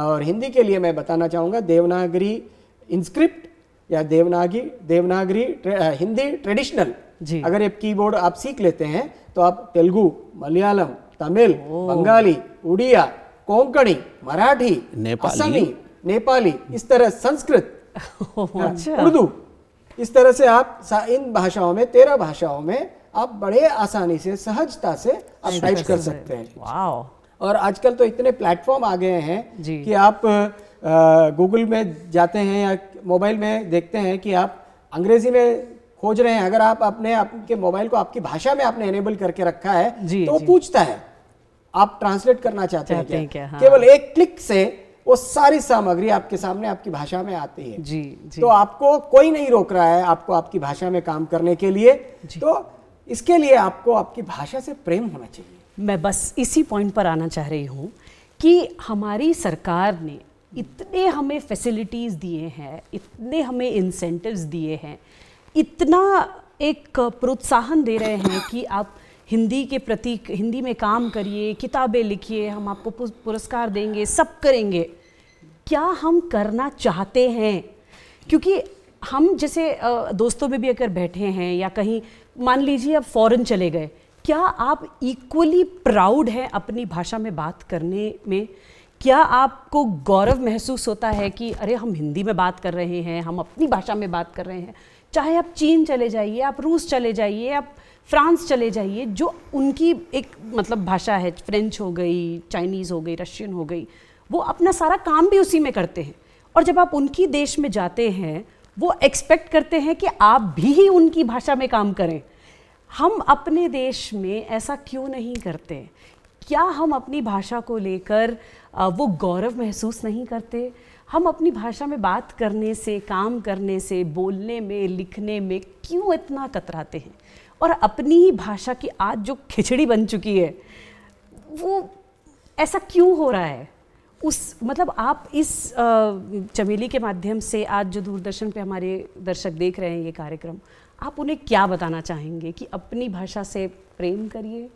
और हिंदी के लिए मैं बताना चाहूंगा देवनागरी इंस्क्रिप्ट या देवनागी देवनागरी हिंदी ट्रेडिशनल अगर ये कीबोर्ड आप सीख लेते हैं तो आप तेलुगु मलयालम तमिल बंगाली उड़िया कोंकणी मराठी नेपाली असमी नेपाली इस तरह संस्कृत अच्छा। उर्दू इस तरह से आप इन भाषाओं में तेरह भाषाओं में आप बड़े आसानी से सहजता से आप टाइप कर सकते हैं और आजकल तो इतने प्लेटफॉर्म आ गए हैं कि आप गूगल में जाते हैं या मोबाइल में देखते हैं कि आप अंग्रेजी में खोज रहे हैं अगर आप अपने आपके मोबाइल को आपकी भाषा में आपने एनेबल करके रखा है तो पूछता है आप ट्रांसलेट करना चाहते हैं क्या, क्या? हाँ। केवल एक क्लिक से वो सारी सामग्री आपके सामने आपकी भाषा में आती है जी, जी तो आपको कोई नहीं रोक रहा है आपको आपकी भाषा में काम करने के लिए तो इसके लिए आपको आपकी भाषा से प्रेम होना चाहिए मैं बस इसी पॉइंट पर आना चाह रही हूँ कि हमारी सरकार ने इतने हमें फैसिलिटीज़ दिए हैं इतने हमें इंसेंटिव्स दिए हैं इतना एक प्रोत्साहन दे रहे हैं कि आप हिंदी के प्रति हिंदी में काम करिए किताबें लिखिए हम आपको पुरस्कार देंगे सब करेंगे क्या हम करना चाहते हैं क्योंकि हम जैसे दोस्तों में भी अगर बैठे हैं या कहीं मान लीजिए आप फॉरेन चले गए क्या आप इक्वली प्राउड हैं अपनी भाषा में बात करने में क्या आपको गौरव महसूस होता है कि अरे हम हिंदी में बात कर रहे हैं हम अपनी भाषा में बात कर रहे हैं चाहे आप चीन चले जाइए आप रूस चले जाइए आप फ्रांस चले जाइए जो उनकी एक मतलब भाषा है फ्रेंच हो गई चाइनीज़ हो गई रशियन हो गई वो अपना सारा काम भी उसी में करते हैं और जब आप उनकी देश में जाते हैं वो एक्सपेक्ट करते हैं कि आप भी उनकी भाषा में काम करें हम अपने देश में ऐसा क्यों नहीं करते क्या हम अपनी भाषा को लेकर वो गौरव महसूस नहीं करते हम अपनी भाषा में बात करने से काम करने से बोलने में लिखने में क्यों इतना कतराते हैं और अपनी ही भाषा की आज जो खिचड़ी बन चुकी है वो ऐसा क्यों हो रहा है उस मतलब आप इस चमेली के माध्यम से आज जो दूरदर्शन पे हमारे दर्शक देख रहे हैं ये कार्यक्रम आप उन्हें क्या बताना चाहेंगे कि अपनी भाषा से प्रेम करिए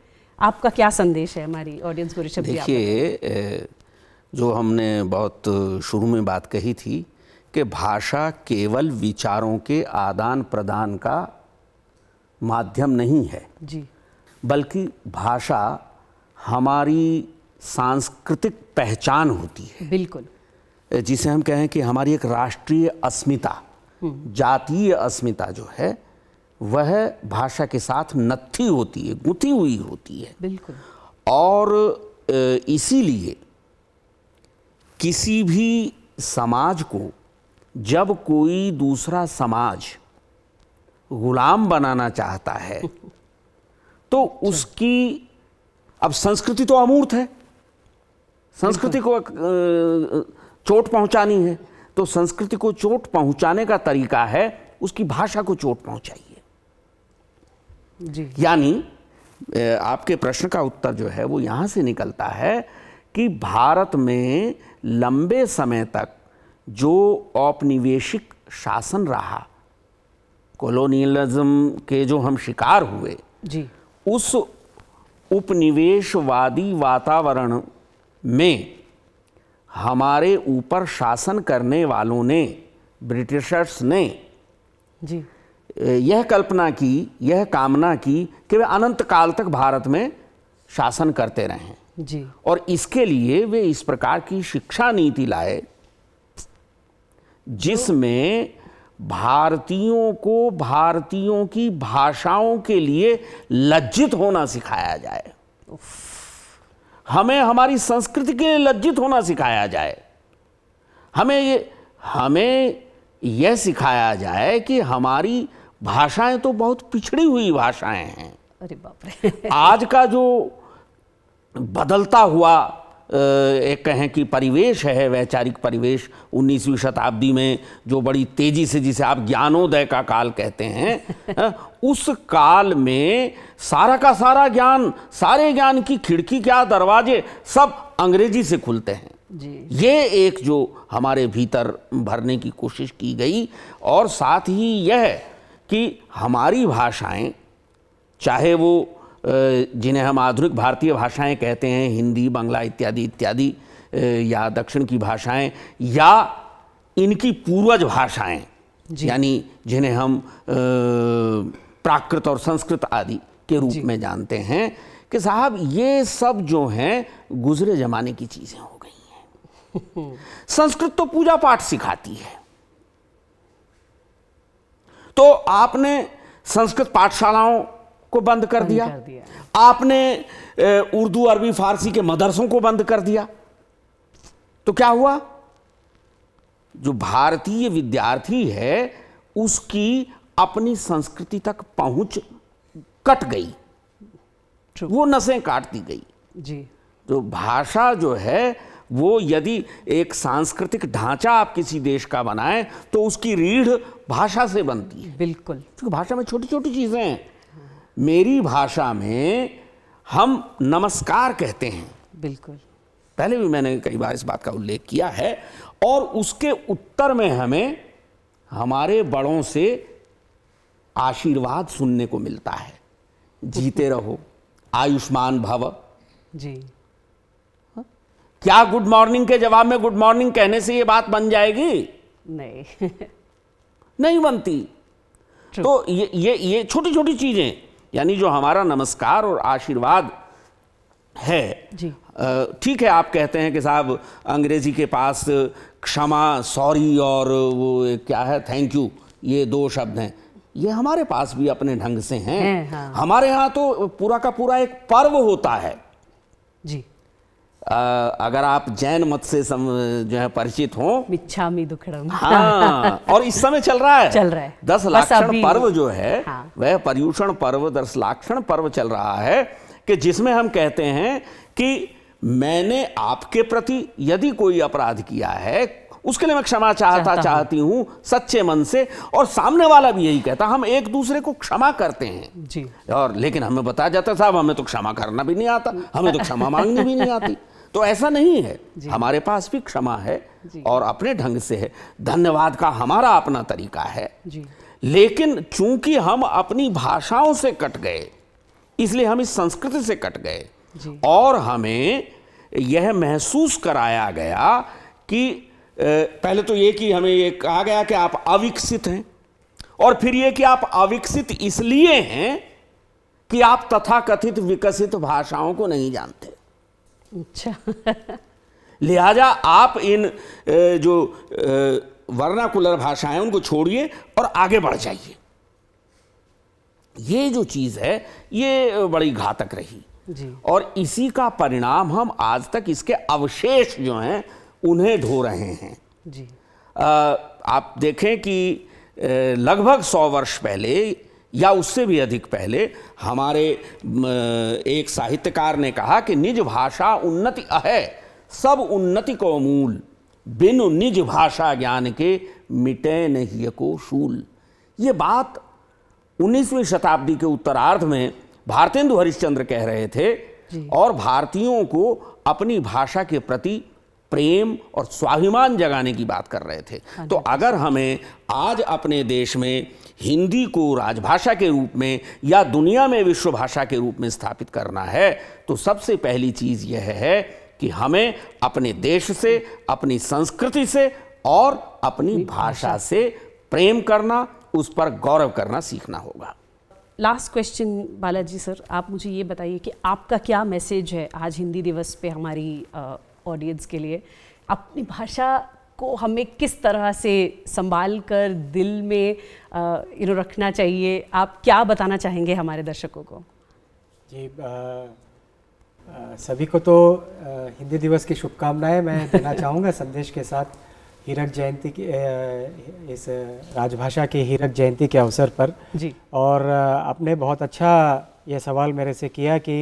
आपका क्या संदेश है हमारी ऑडियंस को ऋषभ देखिए जो हमने बहुत शुरू में बात कही थी कि भाषा केवल विचारों के आदान प्रदान का माध्यम नहीं है जी बल्कि भाषा हमारी सांस्कृतिक पहचान होती है बिल्कुल जिसे हम कहें कि हमारी एक राष्ट्रीय अस्मिता हम्म। जातीय अस्मिता जो है वह भाषा के साथ नत्थी होती है गुथी हुई होती है बिल्कुल और इसीलिए किसी भी समाज को जब कोई दूसरा समाज गुलाम बनाना चाहता है तो अच्छा। उसकी अब संस्कृति तो अमूर्त है संस्कृति को चोट पहुंचानी है तो संस्कृति को चोट पहुंचाने का तरीका है उसकी भाषा को चोट पहुंचाइए यानी आपके प्रश्न का उत्तर जो है वो यहां से निकलता है कि भारत में लंबे समय तक जो औपनिवेशिक शासन रहा कॉलोनियलिज्म के जो हम शिकार हुए जी उस उपनिवेशवादी वातावरण में हमारे ऊपर शासन करने वालों ने ब्रिटिशर्स ने जी यह कल्पना की यह कामना की कि वे अनंत काल तक भारत में शासन करते रहें जी और इसके लिए वे इस प्रकार की शिक्षा नीति लाए जिसमें भारतीयों को भारतीयों की भाषाओं के लिए लज्जित होना सिखाया जाए हमें हमारी संस्कृति के लिए लज्जित होना सिखाया जाए हमें ये हमें यह सिखाया जाए कि हमारी भाषाएं तो बहुत पिछड़ी हुई भाषाएं हैं अरे बाप रे आज का जो बदलता हुआ एक कहें कि परिवेश है वैचारिक परिवेश 19वीं शताब्दी में जो बड़ी तेजी से जिसे आप ज्ञानोदय का काल कहते हैं उस काल में सारा का सारा ज्ञान सारे ज्ञान की खिड़की क्या दरवाजे सब अंग्रेजी से खुलते हैं जी। ये एक जो हमारे भीतर भरने की कोशिश की गई और साथ ही यह कि हमारी भाषाएं चाहे वो जिन्हें हम आधुनिक भारतीय भाषाएं कहते हैं हिंदी बांग्ला इत्यादि इत्यादि या दक्षिण की भाषाएं या इनकी पूर्वज भाषाएं यानी जिन्हें हम प्राकृत और संस्कृत आदि के रूप में जानते हैं कि साहब ये सब जो हैं गुजरे जमाने की चीज़ें हो गई हैं संस्कृत तो पूजा पाठ सिखाती है तो आपने संस्कृत पाठशालाओं को बंद कर दिया, कर दिया। आपने उर्दू अरबी फारसी के मदरसों को बंद कर दिया तो क्या हुआ जो भारतीय विद्यार्थी है उसकी अपनी संस्कृति तक पहुंच कट गई वो नसें काट दी गई जी तो भाषा जो है वो यदि एक सांस्कृतिक ढांचा आप किसी देश का बनाएं तो उसकी रीढ़ भाषा से बनती है बिल्कुल क्योंकि भाषा में छोटी छोटी चीज़ें हैं मेरी भाषा में हम नमस्कार कहते हैं बिल्कुल पहले भी मैंने कई बार इस बात का उल्लेख किया है और उसके उत्तर में हमें हमारे बड़ों से आशीर्वाद सुनने को मिलता है जीते रहो आयुष्मान भव जी हाँ? क्या गुड मॉर्निंग के जवाब में गुड मॉर्निंग कहने से ये बात बन जाएगी नहीं नहीं बनती तो ये ये ये छोटी छोटी चीजें यानी जो हमारा नमस्कार और आशीर्वाद है ठीक है आप कहते हैं कि साहब अंग्रेजी के पास क्षमा सॉरी और वो क्या है थैंक यू ये दो शब्द हैं ये हमारे पास भी अपने ढंग से हैं है, हाँ। हमारे यहाँ तो पूरा का पूरा एक पर्व होता है जी अगर आप जैन मत से सम, जो है परिचित हो मिच्छामी दुखड़म हाँ और इस समय चल रहा है चल रहा है दस लाक्षण पर्व जो है हाँ। वह पर्यूषण पर्व दस लाक्षण पर्व चल रहा है कि जिसमें हम कहते हैं कि मैंने आपके प्रति यदि कोई अपराध किया है उसके लिए मैं क्षमा चाहता चाहती हूँ सच्चे मन से और सामने वाला भी यही कहता हम एक दूसरे को क्षमा करते हैं जी और लेकिन हमें बताया जाता साहब हमें तो क्षमा करना भी नहीं आता हमें तो क्षमा मांगनी भी नहीं आती तो ऐसा नहीं है हमारे पास भी क्षमा है और अपने ढंग से है धन्यवाद का हमारा अपना तरीका है लेकिन चूंकि हम अपनी भाषाओं से कट गए इसलिए हम इस संस्कृति से कट गए और हमें यह महसूस कराया गया कि पहले तो ये कि हमें ये कहा गया कि आप अविकसित हैं और फिर ये कि आप अविकसित इसलिए हैं कि आप तथाकथित विकसित भाषाओं को नहीं जानते अच्छा लिहाजा आप इन जो वर्णाकुलर भाषाएं उनको छोड़िए और आगे बढ़ जाइए ये जो चीज़ है ये बड़ी घातक रही जी। और इसी का परिणाम हम आज तक इसके अवशेष जो हैं उन्हें ढो रहे हैं जी। आ, आप देखें कि लगभग सौ वर्ष पहले या उससे भी अधिक पहले हमारे एक साहित्यकार ने कहा कि निज भाषा उन्नति अह सब उन्नति को मूल बिन निज भाषा ज्ञान के मिटे नहीं को शूल ये बात 19वीं शताब्दी के उत्तरार्ध में भारतेंदु हरिश्चंद्र कह रहे थे और भारतीयों को अपनी भाषा के प्रति प्रेम और स्वाभिमान जगाने की बात कर रहे थे हाँ तो अगर हमें आज अपने देश में हिंदी को राजभाषा के रूप में या दुनिया में विश्व भाषा के रूप में स्थापित करना है तो सबसे पहली चीज़ यह है कि हमें अपने देश से अपनी संस्कृति से और अपनी भाषा से प्रेम करना उस पर गौरव करना सीखना होगा लास्ट क्वेश्चन बालाजी सर आप मुझे ये बताइए कि आपका क्या मैसेज है आज हिंदी दिवस पे हमारी ऑडियंस के लिए अपनी भाषा को हमें किस तरह से संभाल कर दिल में यू नो रखना चाहिए आप क्या बताना चाहेंगे हमारे दर्शकों को जी आ, आ, सभी को तो आ, हिंदी दिवस की शुभकामनाएं मैं देना चाहूँगा संदेश के साथ हीरक जयंती की इस राजभाषा के हीरक जयंती के अवसर पर जी और आपने बहुत अच्छा यह सवाल मेरे से किया कि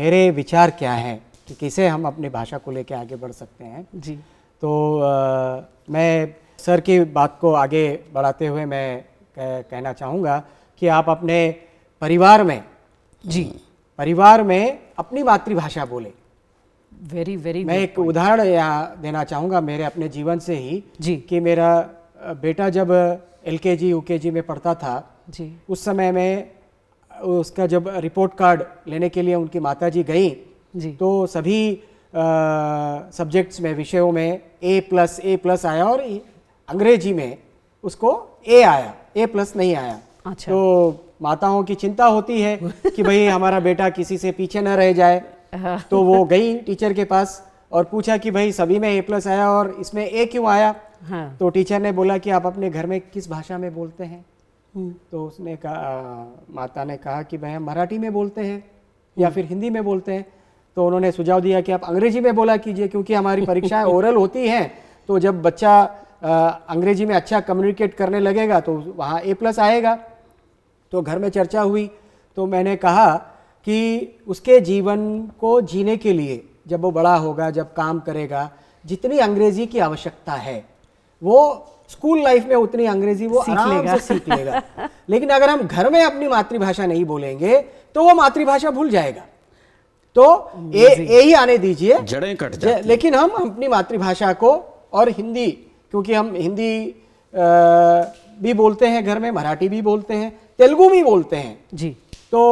मेरे विचार क्या हैं कि किसे हम अपनी भाषा को लेकर आगे बढ़ सकते हैं जी तो आ, मैं सर की बात को आगे बढ़ाते हुए मैं कहना चाहूँगा कि आप अपने परिवार में जी परिवार में अपनी मातृभाषा बोले वेरी वेरी मैं एक उदाहरण यहाँ देना चाहूँगा मेरे अपने जीवन से ही जी कि मेरा बेटा जब एल के जी यू के जी में पढ़ता था जी उस समय में उसका जब रिपोर्ट कार्ड लेने के लिए उनकी माता जी गई जी तो सभी सब्जेक्ट्स में विषयों में ए प्लस ए प्लस आया और अंग्रेजी में उसको ए आया ए प्लस नहीं आया अच्छा। तो माताओं की चिंता होती है कि भाई हमारा बेटा किसी से पीछे ना रह जाए तो वो गई टीचर के पास और पूछा कि भाई सभी में ए प्लस आया और इसमें ए क्यों आया हाँ। तो टीचर ने बोला कि आप अपने घर में किस भाषा में बोलते हैं हम्म। तो उसने कहा माता ने कहा कि भाई मराठी में बोलते हैं या हम्म। फिर हिंदी में बोलते हैं तो उन्होंने सुझाव दिया कि आप अंग्रेजी में बोला कीजिए क्योंकि हमारी परीक्षाएं ओरल होती हैं तो जब बच्चा अंग्रेजी में अच्छा कम्युनिकेट करने लगेगा तो वहाँ ए प्लस आएगा तो घर में चर्चा हुई तो मैंने कहा कि उसके जीवन को जीने के लिए जब वो बड़ा होगा जब काम करेगा जितनी अंग्रेजी की आवश्यकता है वो स्कूल लाइफ में उतनी अंग्रेजी वो सीख लेगा से सीख लेगा लेकिन अगर हम घर में अपनी मातृभाषा नहीं बोलेंगे तो वो मातृभाषा भूल जाएगा तो यही आने दीजिए जड़ें कट लेकिन हम अपनी मातृभाषा को और हिंदी क्योंकि हम हिंदी भी बोलते हैं घर में मराठी भी बोलते हैं तेलुगु भी बोलते हैं जी तो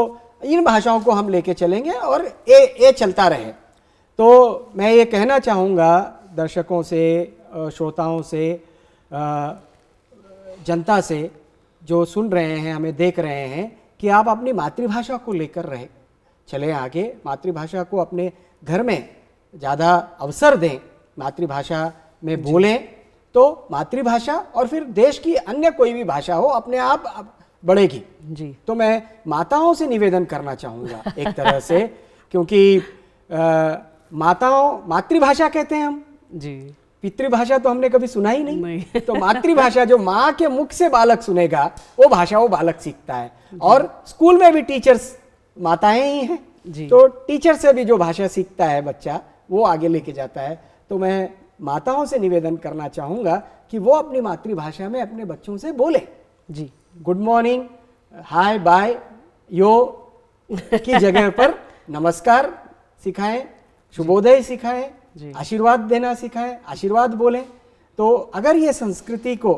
इन भाषाओं को हम लेके चलेंगे और ए ए चलता रहे तो मैं ये कहना चाहूँगा दर्शकों से श्रोताओं से जनता से जो सुन रहे हैं हमें देख रहे हैं कि आप अपनी मातृभाषा को लेकर रहे चले आगे मातृभाषा को अपने घर में ज़्यादा अवसर दें मातृभाषा में बोलें तो मातृभाषा और फिर देश की अन्य कोई भी भाषा हो अपने आप बढ़ेगी जी तो मैं माताओं से निवेदन करना चाहूँगा एक तरह से क्योंकि आ, माताओं मातृभाषा कहते हैं हम जी पितृभाषा तो हमने कभी सुना ही नहीं, नहीं। तो मातृभाषा जो माँ के मुख से बालक सुनेगा वो भाषा वो बालक सीखता है और स्कूल में भी टीचर्स माताएं ही हैं जी तो टीचर से भी जो भाषा सीखता है बच्चा वो आगे लेके जाता है तो मैं माताओं से निवेदन करना चाहूँगा कि वो अपनी मातृभाषा में अपने बच्चों से बोले जी good morning hi bye yo की जगह पर नमस्कार सिखाएं शुभोदय सिखाएं आशीर्वाद देना सिखाएं आशीर्वाद बोलें तो अगर ये संस्कृति को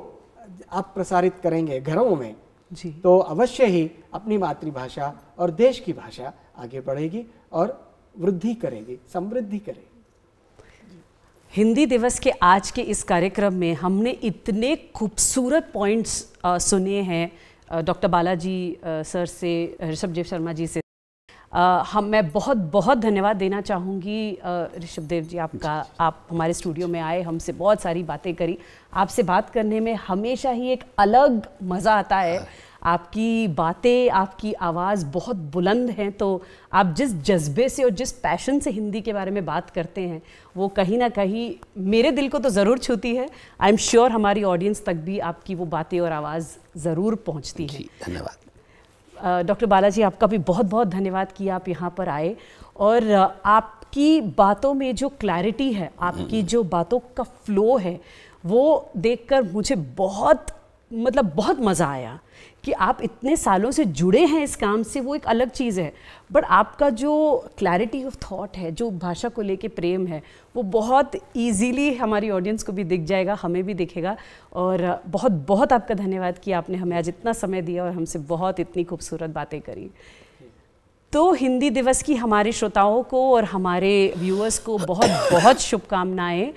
आप प्रसारित करेंगे घरों में जी तो अवश्य ही अपनी मातृभाषा और देश की भाषा आगे बढ़ेगी और वृद्धि करेगी समृद्धि करेगी हिंदी दिवस के आज के इस कार्यक्रम में हमने इतने खूबसूरत पॉइंट्स सुने हैं डॉक्टर बालाजी सर से ऋषभदेव शर्मा जी से हम मैं बहुत बहुत धन्यवाद देना चाहूँगी ऋषभ देव जी आपका आप हमारे स्टूडियो में आए हमसे बहुत सारी बातें करी आपसे बात करने में हमेशा ही एक अलग मज़ा आता है हाँ। आपकी बातें आपकी आवाज़ बहुत बुलंद हैं तो आप जिस जज्बे से और जिस पैशन से हिंदी के बारे में बात करते हैं वो कहीं ना कहीं मेरे दिल को तो ज़रूर छूती है आई एम श्योर हमारी ऑडियंस तक भी आपकी वो बातें और आवाज़ ज़रूर पहुँचती है धन्यवाद डॉक्टर बालाजी आपका भी बहुत बहुत धन्यवाद कि आप यहाँ पर आए और आपकी बातों में जो क्लैरिटी है आपकी जो बातों का फ्लो है वो देखकर मुझे बहुत मतलब बहुत मज़ा आया कि आप इतने सालों से जुड़े हैं इस काम से वो एक अलग चीज़ है बट आपका जो क्लैरिटी ऑफ थॉट है जो भाषा को लेके प्रेम है वो बहुत इजीली हमारी ऑडियंस को भी दिख जाएगा हमें भी दिखेगा और बहुत बहुत आपका धन्यवाद कि आपने हमें आज इतना समय दिया और हमसे बहुत इतनी खूबसूरत बातें करी तो हिंदी दिवस की हमारे श्रोताओं को और हमारे व्यूअर्स को बहुत बहुत शुभकामनाएं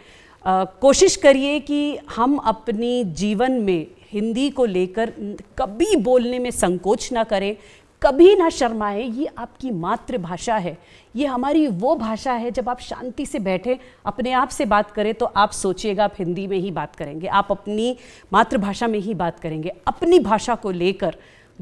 कोशिश करिए कि हम अपने जीवन में हिंदी को लेकर कभी बोलने में संकोच ना करें कभी ना शर्माएं ये आपकी मातृभाषा है ये हमारी वो भाषा है जब आप शांति से बैठे अपने आप से बात करें तो आप सोचिएगा आप हिंदी में ही बात करेंगे आप अपनी मातृभाषा में ही बात करेंगे अपनी भाषा को लेकर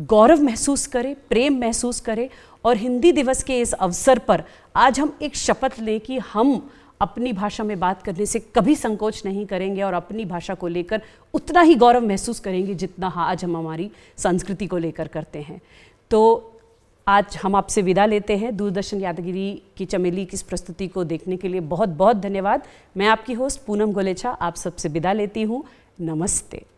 गौरव महसूस करें प्रेम महसूस करें और हिंदी दिवस के इस अवसर पर आज हम एक शपथ लें कि हम अपनी भाषा में बात करने से कभी संकोच नहीं करेंगे और अपनी भाषा को लेकर उतना ही गौरव महसूस करेंगे जितना हाँ, आज हम हमारी संस्कृति को लेकर करते हैं तो आज हम आपसे विदा लेते हैं दूरदर्शन यादगिरी की चमेली की इस प्रस्तुति को देखने के लिए बहुत बहुत धन्यवाद मैं आपकी होस्ट पूनम गोलेछा आप सबसे विदा लेती हूँ नमस्ते